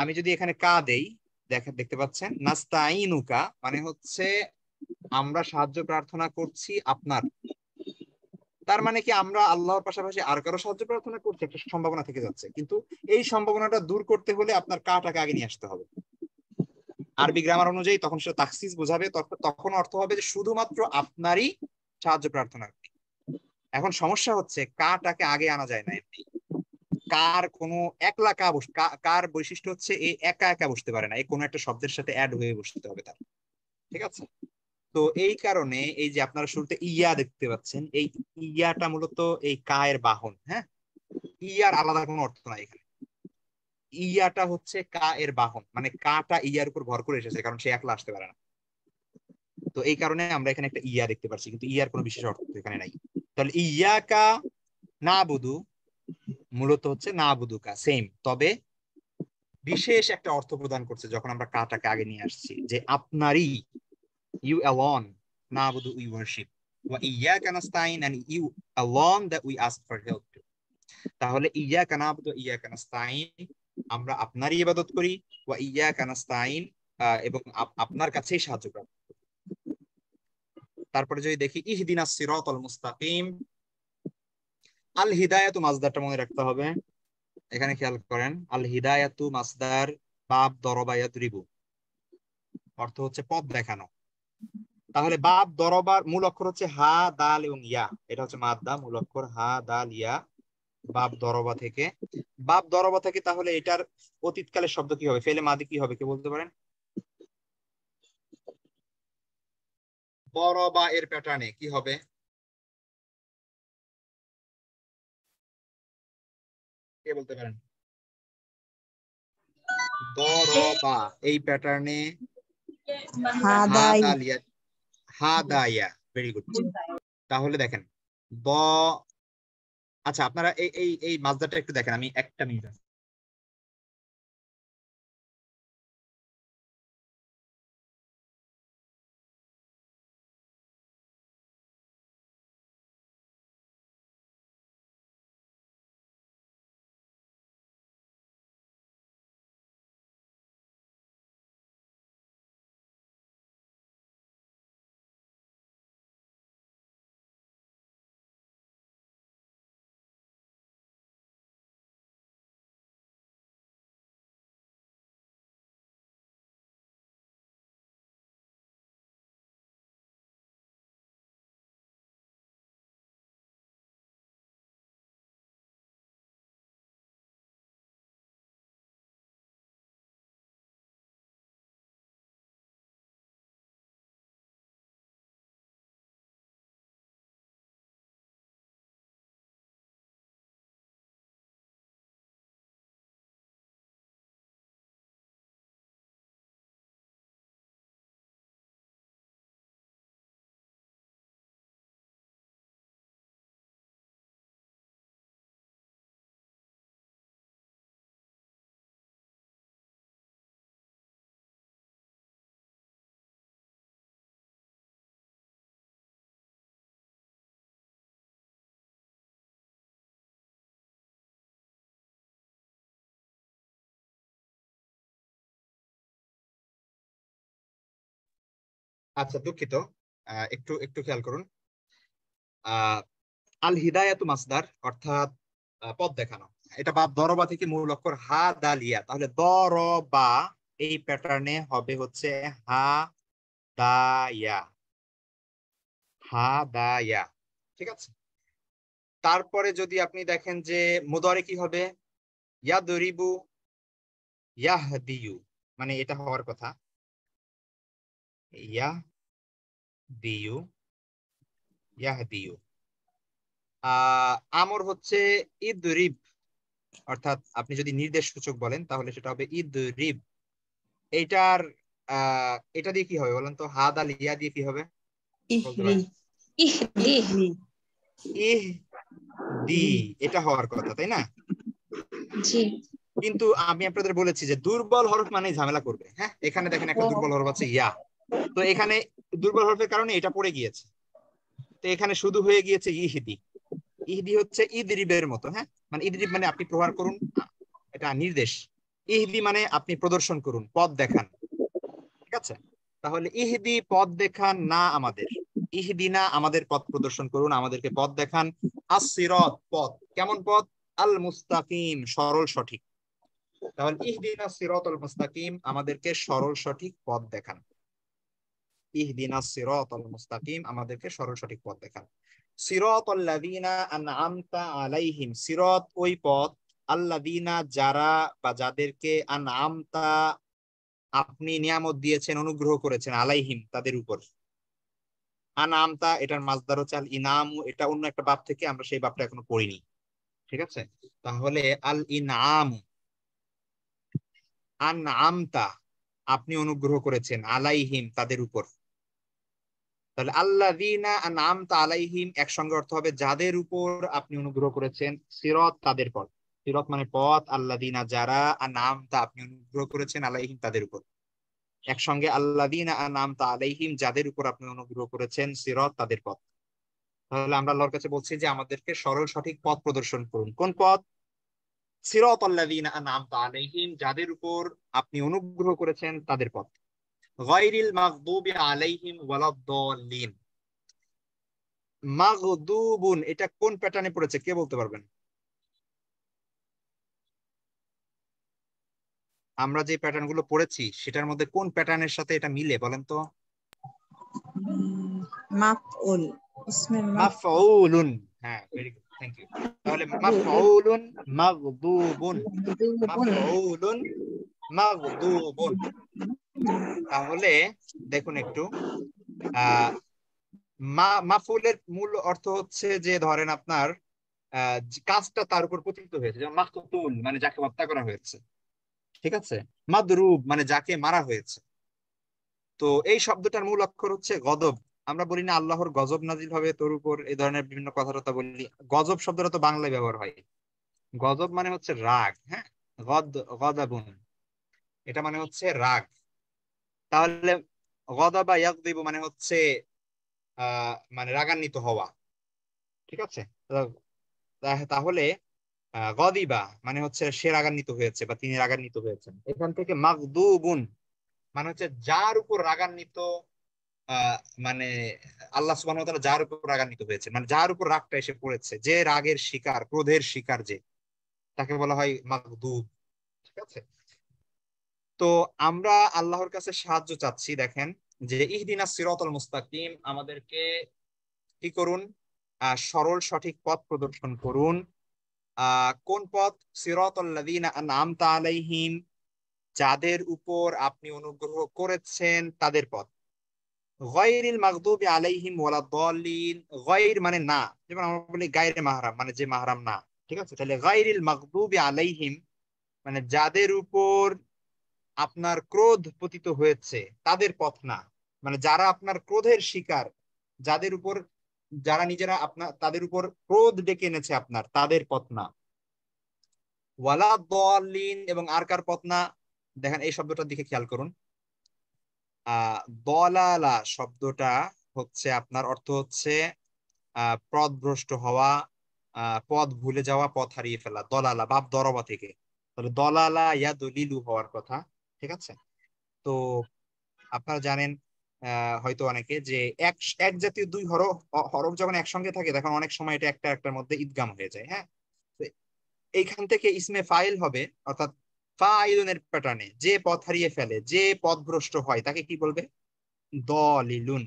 আমি যদি এখানে কা দেই দেখা দেখতে পাচ্ছেন নাস্তাইনুকা মানে হচ্ছে আমরা সাহায্য প্রার্থনা করছি আপনার তার মানে কি আমরা আল্লাহর পাশাপাশি আর কারো সাহায্য প্রার্থনা করছি একটা সম্ভাবনা থেকে যাচ্ছে কিন্তু এই সম্ভাবনাটা দূর করতে হলে আপনার কাটাকে আগে নিয়ে আসতে হবে আরবি গ্রামার অনুযায়ী তখন সেটা তাকসিস বোঝাবে তখন অর্থ হবে যে শুধুমাত্র আপনারই সাহায্য প্রার্থনা এখন সমস্যা হচ্ছে কাটাকে আগে আনা যায় না এমনি কার কোনো একলা কা বস কার বৈশিষ্ট্য হচ্ছে এই একা একা বসতে পারে না এই কোনো একটা শব্দের সাথে অ্যাড হয়ে বসতে হবে তার ঠিক আছে তো এই কারণে এই যে আপনারা শুরুতে ইয়া দেখতে পাচ্ছেন এই ইয়াটা মূলত এই কায়ের বাহন হ্যাঁ ইয়ার আলাদা কোনো অর্থ নাই এখানে ইয়াটা হচ্ছে কা এর বাহন মানে কাটা ইয়ার উপর ভর করে এসেছে কারণ সে একলা আসতে পারে না তো এই কারণে আমরা এখানে একটা ইয়া দেখতে পাচ্ছি কিন্তু ইয়ার কোনো বিশেষ অর্থ এখানে নাই তাহলে ইয়া কা না বুধু মূলত হচ্ছে না বুধু কা সেম তবে বিশেষ একটা অর্থ প্রদান করছে যখন আমরা কাটাকে আগে নিয়ে আসছি যে আপনারই You alone, Nabudu, we worship. Wa iyyaka nasta'in and you alone that we ask for help to. তাহলে ইয়াকা নাবুদু ইয়াকা nasta'in আমরা আপনারই ইবাদত করি ওয়া ইয়াকা নাস্তাইন এবং আপনার কাছেই সাহায্য প্রাপ্ত তারপরে যদি দেখি ইহদিনাস সিরাতাল মুস্তাকিম আল হিদায়াতু মাসদারটা মনে রাখতে হবে এখানে খেয়াল করেন আল হিদায়াতু মাসদার বাব দরবা রিবু অর্থ হচ্ছে পথ দেখানো তাহলে বাপ দরবার মূল অক্ষর হচ্ছে হা দাল এবং ইয়া এটা হচ্ছে মাদ্দা মূল অক্ষর হা দাল ইয়া বাপ দরবা থেকে বাপ দরবা থেকে তাহলে এটার অতীতকালের শব্দ কি হবে ফেলে মাদি কি হবে কে বলতে পারেন বরবা এর প্যাটার্নে কি হবে কে বলতে পারেন দরবা এই প্যাটার্নে হা দাল ইয়া হাদায়া ভেরি গুড তাহলে দেখেন ব আচ্ছা আপনারা এই এই এই মাজদাটা একটু দেখেন আমি একটা মিনিট আচ্ছা দুঃখিত একটু একটু খেয়াল করুন আল হিদায়াত মাসদার অর্থাৎ পদ দেখানো এটা বা দরবা থেকে মূল অক্ষর হা দালিয়া তাহলে দরবা এই প্যাটার্নে হবে হচ্ছে হা দায়া হা দায়া ঠিক আছে তারপরে যদি আপনি দেখেন যে মোদরে কি হবে ইয়া ইয়াদরিবু ইয়াহদিউ মানে এটা হওয়ার কথা ইয়াহদিউ ইয়াহদিউ আমর হচ্ছে ইদরিব অর্থাৎ আপনি যদি নির্দেশ সূচক বলেন তাহলে সেটা হবে ইদরিব এটার এটা দিয়ে কি হবে বলেন তো আল ইয়া দিয়ে কি হবে ইহদি এটা হওয়ার কথা তাই না কিন্তু আমি আপনাদের বলেছি যে দুর্বল হরফ মানে ঝামেলা করবে হ্যাঁ এখানে দেখেন একটা দুর্বল হরফ আছে ইয়া তো এখানে দুর্বল হরফের কারণে এটা পড়ে গিয়েছে তো এখানে শুধু হয়ে গিয়েছে ইহিদি ইহদি হচ্ছে ইদরিবের মতো হ্যাঁ মানে ইদরিব মানে আপনি প্রহার করুন এটা নির্দেশ ইহদি মানে আপনি প্রদর্শন করুন পথ দেখান ঠিক আছে তাহলে ইহদি পদ দেখান না আমাদের না আমাদের পথ প্রদর্শন করুন আমাদেরকে পথ দেখান আসিরত পথ কেমন পথ আল মুস্তাকিম সরল সঠিক তাহলে ইহদিনা সিরত আল মুস্তাকিম আমাদেরকে সরল সঠিক পথ দেখান ইহদিনা সিরাতাল মুস্তাকিম আমাদেরকে সরল সঠিক পথ দেখান আনআমতা আলাইহিম সিরাত ওই পথ যারা বা যাদেরকে আনআমতা আপনি নিয়ামত দিয়েছেন অনুগ্রহ করেছেন আলাইহিম তাদের উপর আনামতা এটার মাসদার হচ্ছে আল ইনাম এটা অন্য একটা বাপ থেকে আমরা সেই বাপটা এখনো পড়িনি ঠিক আছে তাহলে আল ইনাম আন আমতা আপনি অনুগ্রহ করেছেন আলাইহিম তাদের উপর তাহলে আল্লাহ দিনা নাম আলাইহিম একসঙ্গে অর্থ হবে যাদের উপর আপনি অনুগ্রহ করেছেন সিরত তাদের পথ সিরত মানে পথ আল্লাহ দিনা যারা আর নাম তা আপনি অনুগ্রহ করেছেন আলাইহিম তাদের উপর একসঙ্গে আল্লাহ দিনা আর নাম তা আলাইহিম যাদের উপর আপনি অনুগ্রহ করেছেন সিরত তাদের পথ তাহলে আমরা আল্লাহর কাছে বলছি যে আমাদেরকে সরল সঠিক পথ প্রদর্শন করুন কোন পথ সিরত আল্লাহ দিনা নাম তা আলাইহিম যাদের উপর আপনি অনুগ্রহ করেছেন তাদের পথ গাইরিল মাগদুবি আলাইহিম ওয়ালাদ্দালিন মাগদুবুন এটা কোন প্যাটার্নে পড়েছে কে বলতে পারবেন আমরা যে প্যাটার্ন গুলো পড়েছি সেটার মধ্যে কোন প্যাটার্নের সাথে এটা মিলে বলেন তো মাফউল ইসমের মাফউলুন হ্যাঁ ভেরি গুড থ্যাংক ইউ তাহলে মাফউলুন মাগদুবুন মাফউলুন মাগদুবুন তাহলে দেখুন একটু মা মাফুলের মূল অর্থ হচ্ছে যে ধরেন আপনার কাজটা তার উপর প্রতিষ্ঠিত হয়েছে যেমন মাকতুল মানে যাকে হত্যা করা হয়েছে ঠিক আছে মাদরুব মানে যাকে মারা হয়েছে তো এই শব্দটার মূল অক্ষর হচ্ছে গদব আমরা বলি না আল্লাহর গজব নাজিল হবে তোর উপর এই ধরনের বিভিন্ন কথাটা বলি গজব শব্দটা তো বাংলায় ব্যবহার হয় গজব মানে হচ্ছে রাগ হ্যাঁ গদ গদাবুন এটা মানে হচ্ছে রাগ তাহলে গদাবা মানে হচ্ছে মানে রাগান্বিত হওয়া ঠিক আছে তাহলে গদিবা মানে হচ্ছে সে রাগান্বিত হয়েছে বা তিনি রাগান্বিত হয়েছেন এখান থেকে মাগদুবুন মানে হচ্ছে যার উপর রাগান্বিত মানে আল্লাহ সুবান যার উপর রাগান্বিত হয়েছে মানে যার উপর রাগটা এসে পড়েছে যে রাগের শিকার ক্রোধের শিকার যে তাকে বলা হয় মাগদুব ঠিক আছে তো আমরা আল্লাহর কাছে সাহায্য চাচ্ছি দেখেন যে ইহদিনা সিরতল মুস্তাকিম আমাদেরকে কি করুন সরল সঠিক পথ প্রদর্শন করুন কোন পথ সিরতল্লাদিনা আলাইহিম যাদের উপর আপনি অনুগ্রহ করেছেন তাদের পথ গাইরিল মাগদুবি আলাইহিম ওয়ালা দলিন গাইর মানে না যেমন আমরা বলি গাইরে মাহরাম মানে যে মাহরাম না ঠিক আছে তাহলে গাইরিল মাগদুবি আলাইহিম মানে যাদের উপর আপনার ক্রোধ পতিত হয়েছে তাদের পথ না মানে যারা আপনার ক্রোধের শিকার যাদের উপর যারা নিজেরা আপনার তাদের উপর ক্রোধ ডেকে এনেছে আপনার তাদের পথ না ওয়ালা দলিন এবং আর কার পথ না দেখেন এই শব্দটার দিকে খেয়াল করুন আহ দলালা শব্দটা হচ্ছে আপনার অর্থ হচ্ছে আহ পথভ্রষ্ট হওয়া পথ ভুলে যাওয়া পথ হারিয়ে ফেলা দলালা বাপ দরবা থেকে তাহলে দলালা ইয়াদ লিলু হওয়ার কথা ঠিক আছে তো আপনারা জানেন হয়তো অনেকে যে এক এক জাতীয় দুই হরফ হরফ যখন একসঙ্গে থাকে তখন অনেক সময় এটা একটা একটার মধ্যে ইদগাম হয়ে যায় হ্যাঁ এইখান থেকে ইসমে ফাইল হবে অর্থাৎ ফাইলুনের প্যাটার্নে যে পথ হারিয়ে ফেলে যে পথ ভ্রষ্ট হয় তাকে কি বলবে দলিলুন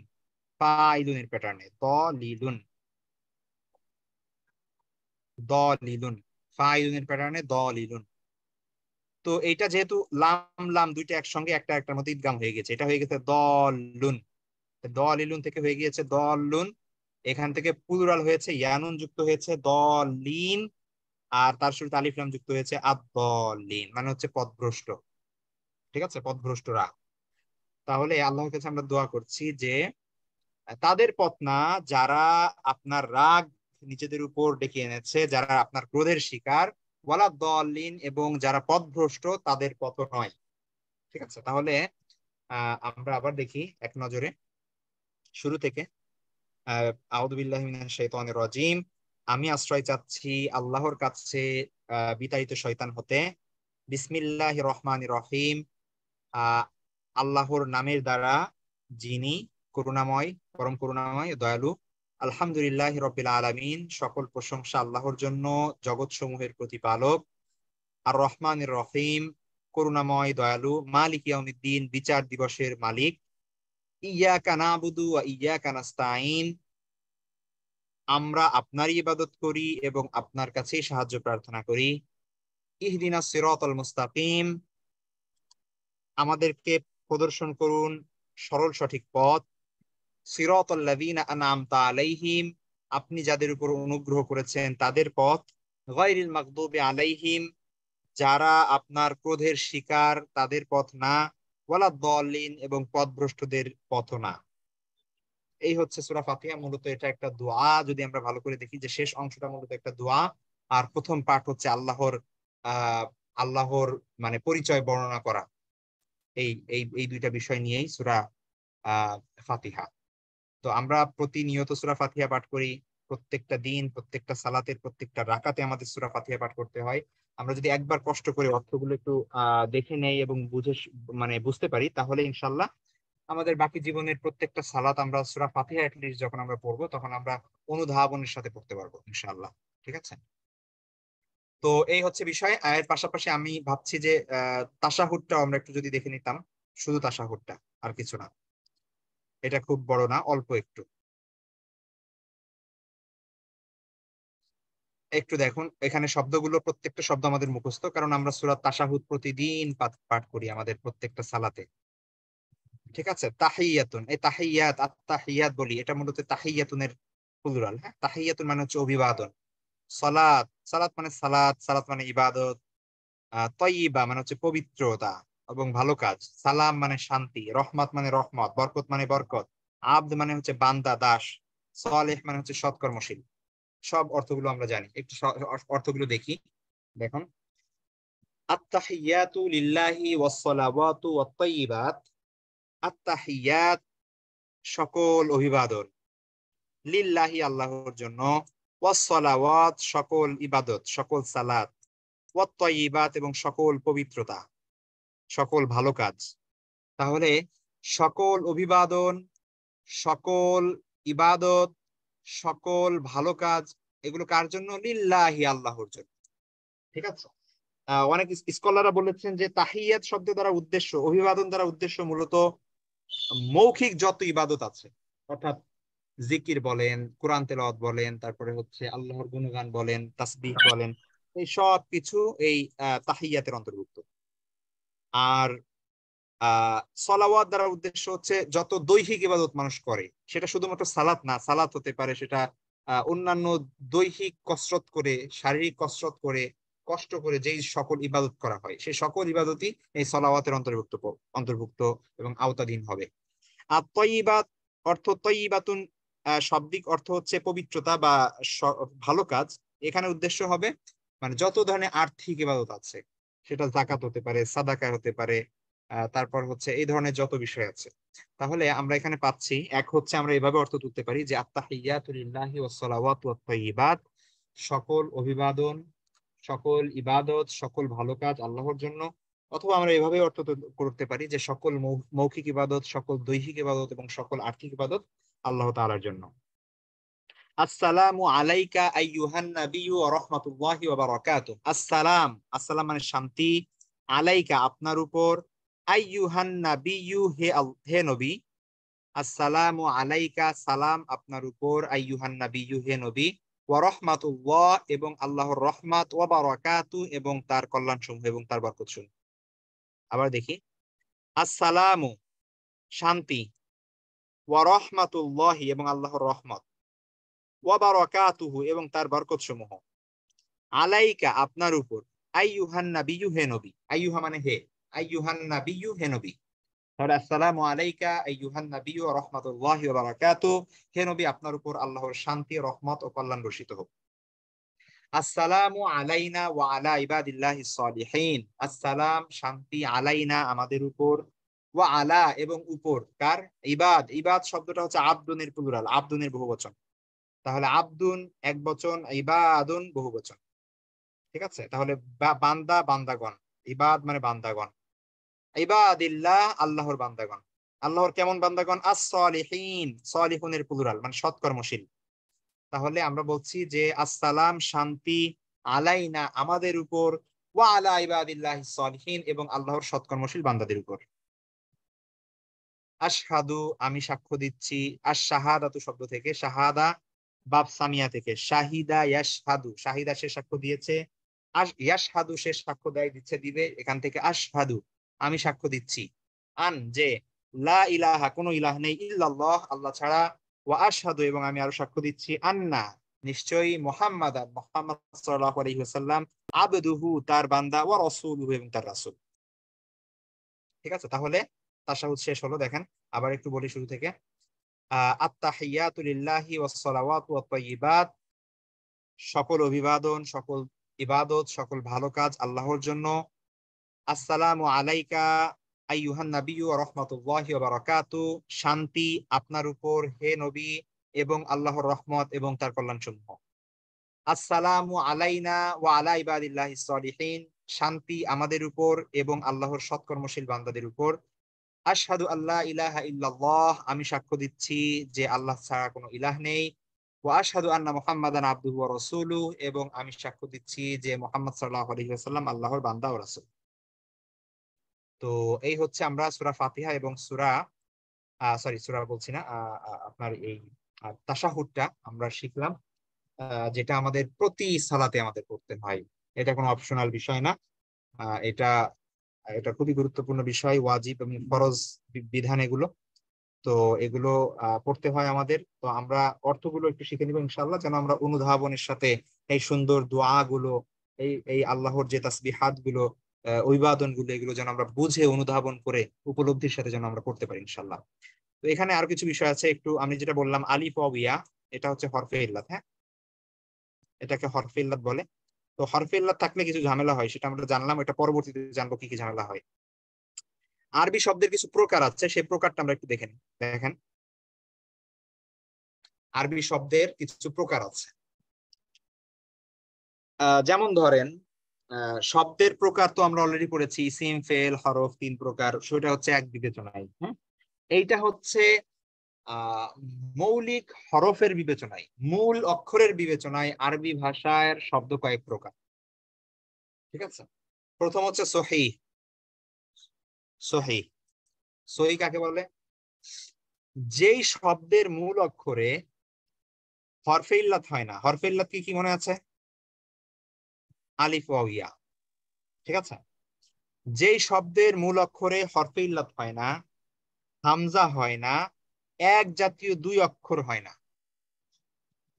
ফাইলুনের প্যাটার্নে দলিলুন দলিলুন ফাইলুনের প্যাটার্নে দলিলুন তো এইটা যেহেতু লাম লাম দুইটা একসঙ্গে একটা একটার মতো ইদগাম হয়ে গেছে এটা হয়ে গেছে দলুন দলিলুন থেকে হয়ে গিয়েছে দলুন এখান থেকে পুলুরাল হয়েছে ইয়ানুন যুক্ত হয়েছে দলিন আর তার শুরুতে লাম যুক্ত হয়েছে আদলিন মানে হচ্ছে পদভ্রষ্ট ঠিক আছে পদভ্রষ্টরা তাহলে আল্লাহর কাছে আমরা দোয়া করছি যে তাদের পতনা যারা আপনার রাগ নিজেদের উপর ডেকে এনেছে যারা আপনার ক্রোধের শিকার ওয়ালা দলিন এবং যারা পথভ্রষ্ট তাদের পথ নয় ঠিক আছে তাহলে আমরা আবার দেখি এক নজরে শুরু থেকে রজিম আমি আশ্রয় চাচ্ছি আল্লাহর কাছে বিতাড়িত শয়তান হতে বিসমিল্লাহ রহমান রহিম আল্লাহর নামের দ্বারা যিনি করুণাময় পরম করুণাময় দয়ালু আলহামদুলিল্লাহ রবিল আলমিন সকল প্রশংসা আল্লাহর জন্য জগৎ সমূহের প্রতিপালক আর রহমান রহিম করুণাময় দয়ালু মালিক ইয়ামুদ্দিন বিচার দিবসের মালিক ইয়া কানাবুদু ইয়া কানাস্তাইন আমরা আপনারই ইবাদত করি এবং আপনার কাছেই সাহায্য প্রার্থনা করি ইহদিনা সিরাতাল মুস্তাকিম আমাদেরকে প্রদর্শন করুন সরল সঠিক পথ সিরতল্লাদিন আনামতা আলাইহিম আপনি যাদের উপর অনুগ্রহ করেছেন তাদের পথ গয়রিল মাকদুবে আলাইহিম যারা আপনার ক্রোধের শিকার তাদের পথ না ওয়ালা দলিন এবং পথভ্রষ্টদের পথ না এই হচ্ছে সুরা ফাতিহা মূলত এটা একটা দোয়া যদি আমরা ভালো করে দেখি যে শেষ অংশটা মূলত একটা দোয়া আর প্রথম পাঠ হচ্ছে আল্লাহর আহ আল্লাহর মানে পরিচয় বর্ণনা করা এই এই দুইটা বিষয় নিয়েই সুরা আহ ফাতিহা তো আমরা প্রতিনিয়ত সুরা ফাতিহা পাঠ করি প্রত্যেকটা দিন প্রত্যেকটা সালাতের প্রত্যেকটা রাকাতে আমাদের সুরা ফাতিহা পাঠ করতে হয় আমরা যদি একবার কষ্ট করে অর্থগুলো একটু দেখে নেই এবং বুঝে মানে বুঝতে পারি তাহলে ইনশাল্লাহ আমাদের বাকি জীবনের প্রত্যেকটা সালাত আমরা সুরা ফাতিহা অ্যাটলিস্ট যখন আমরা পড়বো তখন আমরা অনুধাবনের সাথে পড়তে পারবো ইনশাল্লাহ ঠিক আছে তো এই হচ্ছে বিষয় এর পাশাপাশি আমি ভাবছি যে তাসাহুটটাও আমরা একটু যদি দেখে নিতাম শুধু তাসাহুটটা আর কিছু না এটা খুব বড় না অল্প একটু একটু দেখুন এখানে শব্দগুলো প্রত্যেকটা শব্দ আমাদের মুখস্থ কারণ আমরা সুরাত তাসাহুদ প্রতিদিন পাঠ করি আমাদের প্রত্যেকটা সালাতে ঠিক আছে তাহাইয়াতুন এই তাহাইয়াত আত্মাহিয়াত বলি এটা মূলত তাহাইয়াতুনের প্লুরাল হ্যাঁ তাহাইয়াতুন মানে হচ্ছে অভিবাদন সালাত সালাত মানে সালাত সালাত মানে ইবাদত আহ তৈবা মানে হচ্ছে পবিত্রতা এবং ভালো কাজ সালাম মানে শান্তি রহমত মানে রহমত বরকত মানে বরকত আব্দ মানে হচ্ছে বান্দা দাস সলেহ মানে হচ্ছে সৎকর্মশীল সব অর্থগুলো আমরা জানি একটু অর্থগুলো দেখি দেখুন আত্তাহিয়াতু লিল্লাহি ওয়াসসালাওয়াতু ওয়াত আত্তাহিয়াত সকল অভিবাদন লিল্লাহি আল্লাহর জন্য ওয়াসসালাওয়াত সকল ইবাদত সকল সালাত ওয়াত এবং সকল পবিত্রতা সকল ভালো কাজ তাহলে সকল অভিবাদন সকল ইবাদত সকল ভালো কাজ এগুলো কার জন্য লিল্লাহি আল্লাহর জন্য ঠিক আছে অনেক স্কলাররা বলেছেন যে তাহিয়াত শব্দ দ্বারা উদ্দেশ্য অভিবাদন দ্বারা উদ্দেশ্য মূলত মৌখিক যত ইবাদত আছে অর্থাৎ জিকির বলেন কোরআন তেলাওয়াত বলেন তারপরে হচ্ছে আল্লাহর গুণগান বলেন তাসবিহ বলেন এই সব কিছু এই তাহিয়াতের অন্তর্ভুক্ত আর সলাওয়াত দ্বারা উদ্দেশ্য হচ্ছে যত দৈহিক ইবাদত মানুষ করে সেটা শুধুমাত্র সালাত না সালাত হতে পারে সেটা অন্যান্য দৈহিক কসরত করে শারীরিক কসরত করে কষ্ট করে যেই সকল ইবাদত করা হয় সেই সকল ইবাদতই এই সলাওয়াতের অন্তর্ভুক্ত অন্তর্ভুক্ত এবং আওতাধীন হবে আর তৈবাত অর্থ তৈবাতুন শব্দিক অর্থ হচ্ছে পবিত্রতা বা ভালো কাজ এখানে উদ্দেশ্য হবে মানে যত ধরনের আর্থিক ইবাদত আছে সেটা জাকাত হতে পারে সাদাকার হতে পারে তারপর হচ্ছে এই ধরনের যত বিষয় আছে তাহলে আমরা এখানে পাচ্ছি এক হচ্ছে আমরা এভাবে অর্থ তুলতে পারি যে আত্মাহিয়াতুলিল্লাহি সকল অভিবাদন সকল ইবাদত সকল ভালো কাজ আল্লাহর জন্য অথবা আমরা এভাবে অর্থ করতে পারি যে সকল মৌখিক ইবাদত সকল দৈহিক ইবাদত এবং সকল আর্থিক ইবাদত আল্লাহ তালার জন্য আসসালামু আলাইকা আইয়ুহান নাবিয়্যু ওয়া রাহমাতুল্লাহি ওয়া বারাকাতুহু আসসালাম আসসালাম মানে শান্তি আলাইকা আপনার উপর আইয়ুহান নাবিয়্যু হে হে নবী আসসালামু আলাইকা সালাম আপনার উপর আইয়ুহান নাবিয়্যু হে নবী ওয়া রাহমাতুল্লাহ এবং আল্লাহর রহমাত ওয়া বারাকাতু এবং তার কল্যাণ সমূহ এবং তার বরকত সমূহ আবার দেখি আসসালামু শান্তি ওয়া রাহমাতুল্লাহি এবং আল্লাহর রহমত এবং তার বরকত সমূহ আলাইকা আপনার উপর আইয়ুহান বিয়ু হে নবী আইয়ুহা মানে হে আইয়ুহান বিয়ু হে নবী তাহলে আসসালামু আলাইকা আইয়ুহান নাবিয়ু রাহমাতুল্লাহি ওয়া হে নবী আপনার উপর আল্লাহর শান্তি রহমত ও কল্যাণ রসিত হোক আসসালামু আলাইনা ওয়া আলা ইবাদিল্লাহি আসসালাম শান্তি আলাইনা আমাদের উপর ওয়া আলা এবং উপর কার ইবাদ ইবাদ শব্দটা হচ্ছে আব্দনের প্লুরাল আব্দনের বহুবচন তাহলে আব্দুন এক বচন ইবাদুন বহু বচন ঠিক আছে তাহলে বান্দা বান্দাগণ ইবাদ মানে বান্দাগণ ইবাদিল্লাহ আল্লাহর বান্দাগণ আল্লাহর কেমন বান্দাগণ আসলিহীন সলিহনের পুলুরাল মানে সৎকর্মশীল তাহলে আমরা বলছি যে আসসালাম শান্তি আলাইনা আমাদের উপর ওয়া আলা ইবাদিল্লাহ সলিহীন এবং আল্লাহর সৎকর্মশীল বান্দাদের উপর আশহাদু আমি সাক্ষ্য দিচ্ছি আর শাহাদাতু শব্দ থেকে শাহাদা বাব সামিয়া থেকে শাহিদা ইয়াসহাদু শাহিদা সে সাক্ষ্য দিয়েছে আস ইয়াসহাদু সে সাক্ষ্য দেয় দিচ্ছে দিবে এখান থেকে আসহাদু আমি সাক্ষ্য দিচ্ছি আন যে লা ইলাহা কোন ইলাহ নেই ইল্লাল্লাহ আল্লাহ ছাড়া ওয়া আশহাদু এবং আমি আরো সাক্ষ্য দিচ্ছি আন্না নিশ্চয়ই মোহাম্মদ মোহাম্মদ সাল্লাল্লাহু আলাইহি ওয়াসাল্লাম আবদুহু তার বান্দা ওয়া রাসূলুহু এবং তার রাসূল ঠিক আছে তাহলে তাশাহুদ শেষ হলো দেখেন আবার একটু বলি শুরু থেকে আত্মাহিয়াতুলিল্লাহি ওয়াত সকল অভিবাদন সকল ইবাদত সকল ভালো কাজ আল্লাহর জন্য আসসালামু আলাইকা আইয়ুহান নাবিয়্যু ওয়া রাহমাতুল্লাহি ওয়া বারাকাতু শান্তি আপনার উপর হে নবী এবং আল্লাহর রহমত এবং তার কল্যাণ সমূহ আসসালামু আলাইনা ওয়া আলা ইবাদিল্লাহিস সালিহিন শান্তি আমাদের উপর এবং আল্লাহর সৎকর্মশীল বান্দাদের উপর আশহাদু আল্লাহ ইলাহা ইল্লাল্লাহ আমি সাক্ষ্য দিচ্ছি যে আল্লাহ ছাড়া কোনো ইলাহ নেই ও আশহাদু আন্না মুহাম্মাদান আব্দুহু ওয়া রাসূলু এবং আমি সাক্ষ্য দিচ্ছি যে মুহাম্মদ সাল্লাল্লাহু আলাইহি ওয়াসাল্লাম আল্লাহর বান্দা ও রাসূল তো এই হচ্ছে আমরা সূরা ফাতিহা এবং সূরা সরি সূরা বলছি না আপনার এই তাশাহুদটা আমরা শিখলাম যেটা আমাদের প্রতি সালাতে আমাদের করতে হয় এটা কোনো অপশনাল বিষয় না এটা এটা খুবই গুরুত্বপূর্ণ বিষয় ওয়াজিব এবং ফরজ বিধান এগুলো তো এগুলো পড়তে হয় আমাদের তো আমরা অর্থগুলো একটু শিখে নিব ইনশাল্লাহ যেন আমরা অনুধাবনের সাথে এই সুন্দর দোয়া গুলো এই এই আল্লাহর যে তাসবিহাত গুলো অভিবাদন গুলো এগুলো যেন আমরা বুঝে অনুধাবন করে উপলব্ধির সাথে যেন আমরা করতে পারি ইনশাল্লাহ তো এখানে আরো কিছু বিষয় আছে একটু আমি যেটা বললাম আলিফ অবিয়া এটা হচ্ছে হরফে ইল্লাত হ্যাঁ এটাকে হরফে ইল্লাত বলে তো হরফে ইল্লা থাকলে কিছু ঝামেলা হয় সেটা আমরা জানলাম এটা পরবর্তীতে জানবো কি কি ঝামেলা হয় আরবি শব্দের কিছু প্রকার আছে সেই প্রকারটা আমরা একটু দেখে নিই দেখেন আরবি শব্দের কিছু প্রকার আছে যেমন ধরেন শব্দের প্রকার তো আমরা অলরেডি পড়েছি সিম ফেল হরফ তিন প্রকার সেটা হচ্ছে এক বিবেচনায় হ্যাঁ এইটা হচ্ছে মৌলিক হরফের বিবেচনায় মূল অক্ষরের বিবেচনায় আরবি ভাষার শব্দ কয়েক প্রকার ঠিক আছে প্রথম হচ্ছে সহি সহি সহি কাকে বলে যেই শব্দের মূল অক্ষরে হরফে ইল্লাত হয় না হরফে ইল্লাত কি কি মনে আছে আলিফ ওয়া ঠিক আছে যেই শব্দের মূল অক্ষরে হরফে ইল্লাত হয় না হামজা হয় না এক জাতীয় দুই অক্ষর হয় না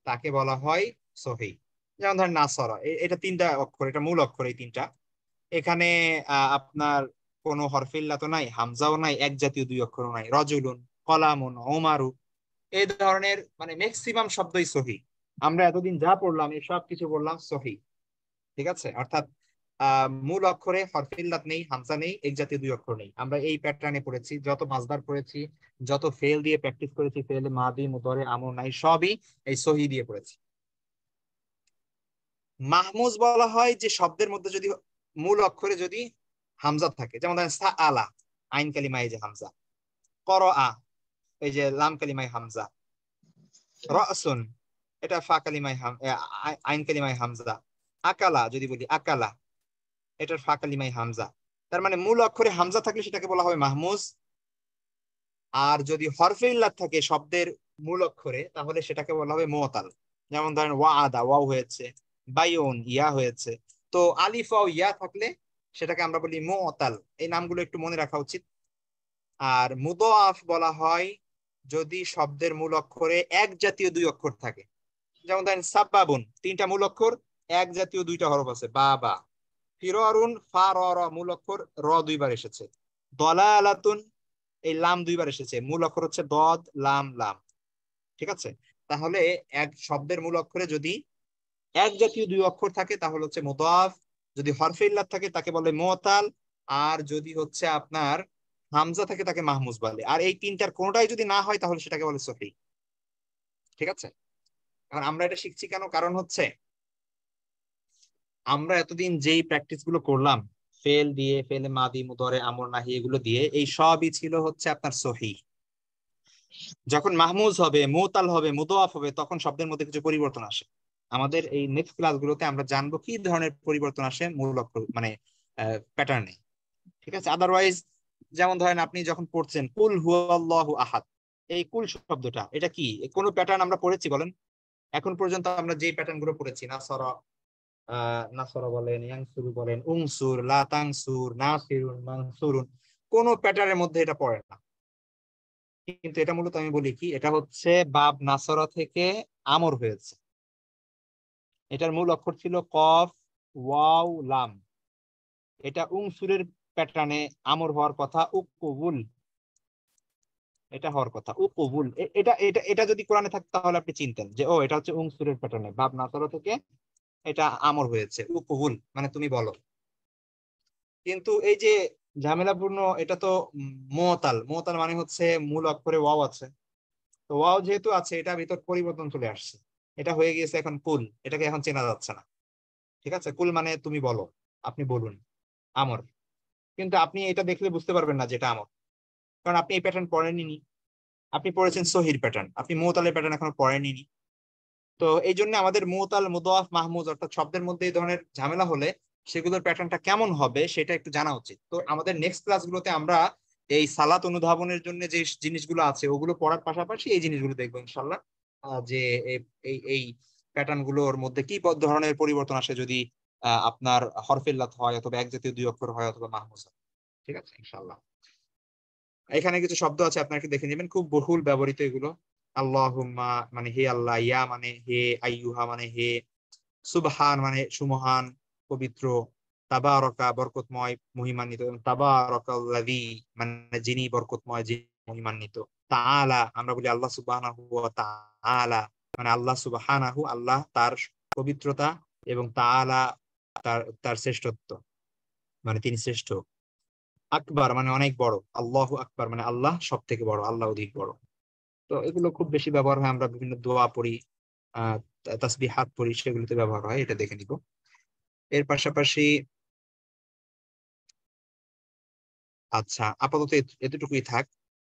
তাকে বলা হয় সহি যেমন ধরেন নাসরা এটা তিনটা অক্ষর এটা মূল অক্ষর এই তিনটা এখানে আপনার কোনো হরফিল্লা তো নাই হামজাও নাই এক জাতীয় দুই অক্ষরও নাই রজুলুন কলামুন ওমারু এই ধরনের মানে ম্যাক্সিমাম শব্দই সহি আমরা এতদিন যা পড়লাম এই সব কিছু বললাম সহি ঠিক আছে অর্থাৎ মূল অক্ষরে হরফিল্লাত নেই হামসা নেই এক জাতীয় দুই অক্ষর নেই আমরা এই প্যাটার্নে পড়েছি যত মাসদার পড়েছি যত ফেল দিয়ে প্র্যাকটিস করেছি ফেল মাদি মুদরে আমর নাই সবই এই সহি দিয়ে পড়েছি মাহমুজ বলা হয় যে শব্দের মধ্যে যদি মূল অক্ষরে যদি হামজা থাকে যেমন ধরেন সা আলা আইন কালিমা এই যে হামজা কর আ এই যে লাম কালিমাই হামজা রসুন এটা ফা কালিমাই আইন কালিমাই হামজা আকালা যদি বলি আকালা এটার ফাঁকালিমাই হামজা তার মানে মূল অক্ষরে হামজা থাকলে সেটাকে বলা হবে মাহমুজ আর যদি হরফে ইল্লাত থাকে শব্দের মূল অক্ষরে তাহলে সেটাকে বলা হবে মোয়াতাল যেমন ধরেন ওয়া আদা ওয়াও হয়েছে বাইউন ইয়া হয়েছে তো আলিফ ও ইয়া থাকলে সেটাকে আমরা বলি মোয়াতাল এই নামগুলো একটু মনে রাখা উচিত আর মুদোয়াফ বলা হয় যদি শব্দের মূল অক্ষরে এক জাতীয় দুই অক্ষর থাকে যেমন ধরেন সাব্বাবুন তিনটা মূল অক্ষর এক জাতীয় দুইটা হরফ আছে বা বা ফিররুন ফা র মূল অক্ষর র দুইবার এসেছে দলা আলাতুন এই লাম দুইবার এসেছে মূল অক্ষর হচ্ছে দদ লাম লাম ঠিক আছে তাহলে এক শব্দের মূল অক্ষরে যদি এক জাতীয় দুই অক্ষর থাকে তাহলে হচ্ছে মোদাফ যদি হরফে ইল্লাত থাকে তাকে বলে মোতাল আর যদি হচ্ছে আপনার হামজা থাকে তাকে মাহমুজ বলে আর এই তিনটার কোনোটাই যদি না হয় তাহলে সেটাকে বলে সফি ঠিক আছে কারণ আমরা এটা শিখছি কেন কারণ হচ্ছে আমরা এতদিন যেই প্র্যাকটিস গুলো করলাম ফেল দিয়ে ফেলে মাদি মুদরে আমর নাহি এগুলো দিয়ে এই সবই ছিল হচ্ছে আপনার সহি যখন মাহমুজ হবে মোতাল হবে মুদোয়াফ হবে তখন শব্দের মধ্যে কিছু পরিবর্তন আসে আমাদের এই নেক্সট ক্লাস গুলোতে আমরা জানবো কি ধরনের পরিবর্তন আসে মূলক মানে প্যাটার্নে ঠিক আছে আদারওয়াইজ যেমন ধরেন আপনি যখন পড়ছেন কুল হুয়াল্লাহু আহাদ এই কুল শব্দটা এটা কি কোন প্যাটার্ন আমরা পড়েছি বলেন এখন পর্যন্ত আমরা যে প্যাটার্ন গুলো পড়েছি না সরা নাসর বলেন ইয়াংসুর বলেন উংসুর লাতাংসুর নাসিরুন মানসুরুন কোন প্যাটারের মধ্যে এটা পড়ে না কিন্তু এটা মূলত আমি বলি কি এটা হচ্ছে বাব নাসরা থেকে আমর হয়েছে এটার মূল অক্ষর ছিল কফ ওয়াও লাম এটা উংসুরের প্যাটার্নে আমর হওয়ার কথা উকুবুল এটা হওয়ার কথা উকুবুল এটা এটা এটা যদি কোরআনে থাকতো তাহলে আপনি চিনতেন যে ও এটা হচ্ছে উংসুরের প্যাটার্নে বাব নাসরা থেকে এটা আমর হয়েছে উপহুল মানে তুমি বলো কিন্তু এই যে ঝামেলাপূর্ণ এটা তো মোতাল মোতাল মানে হচ্ছে মূল অক্ষরে ওয়াও আছে তো ওয়াও যেহেতু আছে এটা ভিতর পরিবর্তন চলে আসছে এটা হয়ে গিয়েছে এখন কুল এটাকে এখন চেনা যাচ্ছে না ঠিক আছে কুল মানে তুমি বলো আপনি বলুন আমর কিন্তু আপনি এটা দেখলে বুঝতে পারবেন না যেটা আমর কারণ আপনি এই প্যাটার্ন পড়েননি আপনি পড়েছেন সহির প্যাটার্ন আপনি মোতালের প্যাটার্ন এখনো পড়েননি তো এই জন্য আমাদের মুতাল মুদাফ মাহমুজ অর্থাৎ শব্দের মধ্যে এই ধরনের ঝামেলা হলে সেগুলোর প্যাটার্নটা কেমন হবে সেটা একটু জানা উচিত তো আমাদের নেক্সট ক্লাসগুলোতে আমরা এই সালাত অনুধাবনের জন্য যে জিনিসগুলো আছে ওগুলো পড়ার পাশাপাশি এই জিনিসগুলো দেখব ইনশাল্লাহ যে এই এই প্যাটার্ন গুলোর মধ্যে কি ধরনের পরিবর্তন আসে যদি আপনার হরফিল্লাত হয় অথবা এক জাতীয় দুই অক্ষর হয় অথবা মাহমুদ হয় ঠিক আছে ইনশাল্লাহ এখানে কিছু শব্দ আছে আপনারা একটু দেখে নেবেন খুব বহুল ব্যবহৃত এগুলো আল্লাহুম্মা মানে হে আল্লাহ ইয়া মানে হে মানে হে সুবহান মানে সুমহান পবিত্র তাবারকা বরকতময় মহিমান্বিত মানে যিনি বরকতময় যিনি মহিমান্বিত তাআলা আমরা বলি আল্লাহ সুবহানাহু ওয়া তাআলা মানে আল্লাহ সুবহানাহু আল্লাহ তার পবিত্রতা এবং তাআলা তার তার শ্রেষ্ঠত্ব মানে তিনি শ্রেষ্ঠ আকবার মানে অনেক বড় আল্লাহু আকবার মানে আল্লাহ সব থেকে বড় আল্লাহ অধিক বড় তো এগুলো খুব বেশি ব্যবহার হয় আমরা বিভিন্ন দোয়া পড়ি তাসবি হাত পড়ি সেগুলোতে ব্যবহার হয় এটা দেখে নিব এর পাশাপাশি আচ্ছা আপাতত এতটুকুই থাক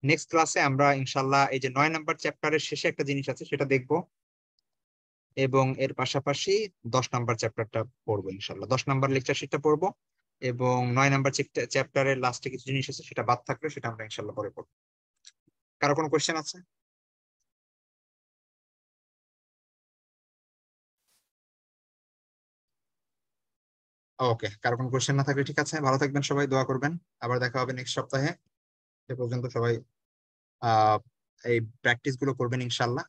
নেক্সট ক্লাসে আমরা ইনশাল্লাহ এই যে নয় নাম্বার চ্যাপ্টারের শেষে একটা জিনিস আছে সেটা দেখব এবং এর পাশাপাশি দশ নাম্বার চ্যাপ্টারটা পড়বো ইনশাল্লাহ দশ নাম্বার লেকচার সেটা পড়বো এবং নয় নাম্বার চ্যাপ্টারের লাস্টে কিছু জিনিস আছে সেটা বাদ থাকলে সেটা আমরা ইনশাল্লাহ পরে পড়বো কারো কোনো কোয়েশ্চেন আছে ওকে কারো কোনো কোয়েশ্চেন না থাকলে ঠিক আছে ভালো থাকবেন সবাই দোয়া করবেন আবার দেখা হবে নেক্সট সপ্তাহে সে পর্যন্ত সবাই এই প্র্যাকটিস গুলো করবেন ইনশাল্লাহ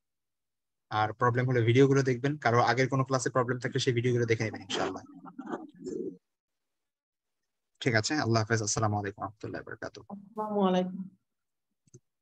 আর প্রবলেম হলে ভিডিও গুলো দেখবেন কারো আগের কোনো ক্লাসে প্রবলেম থাকলে সেই ভিডিও গুলো দেখে নেবেন ইনশাল্লাহ ঠিক আছে আল্লাহ হাফেজ আসসালামু আলাইকুম রহমতুল্লাহ আসসালামু আলাইকুম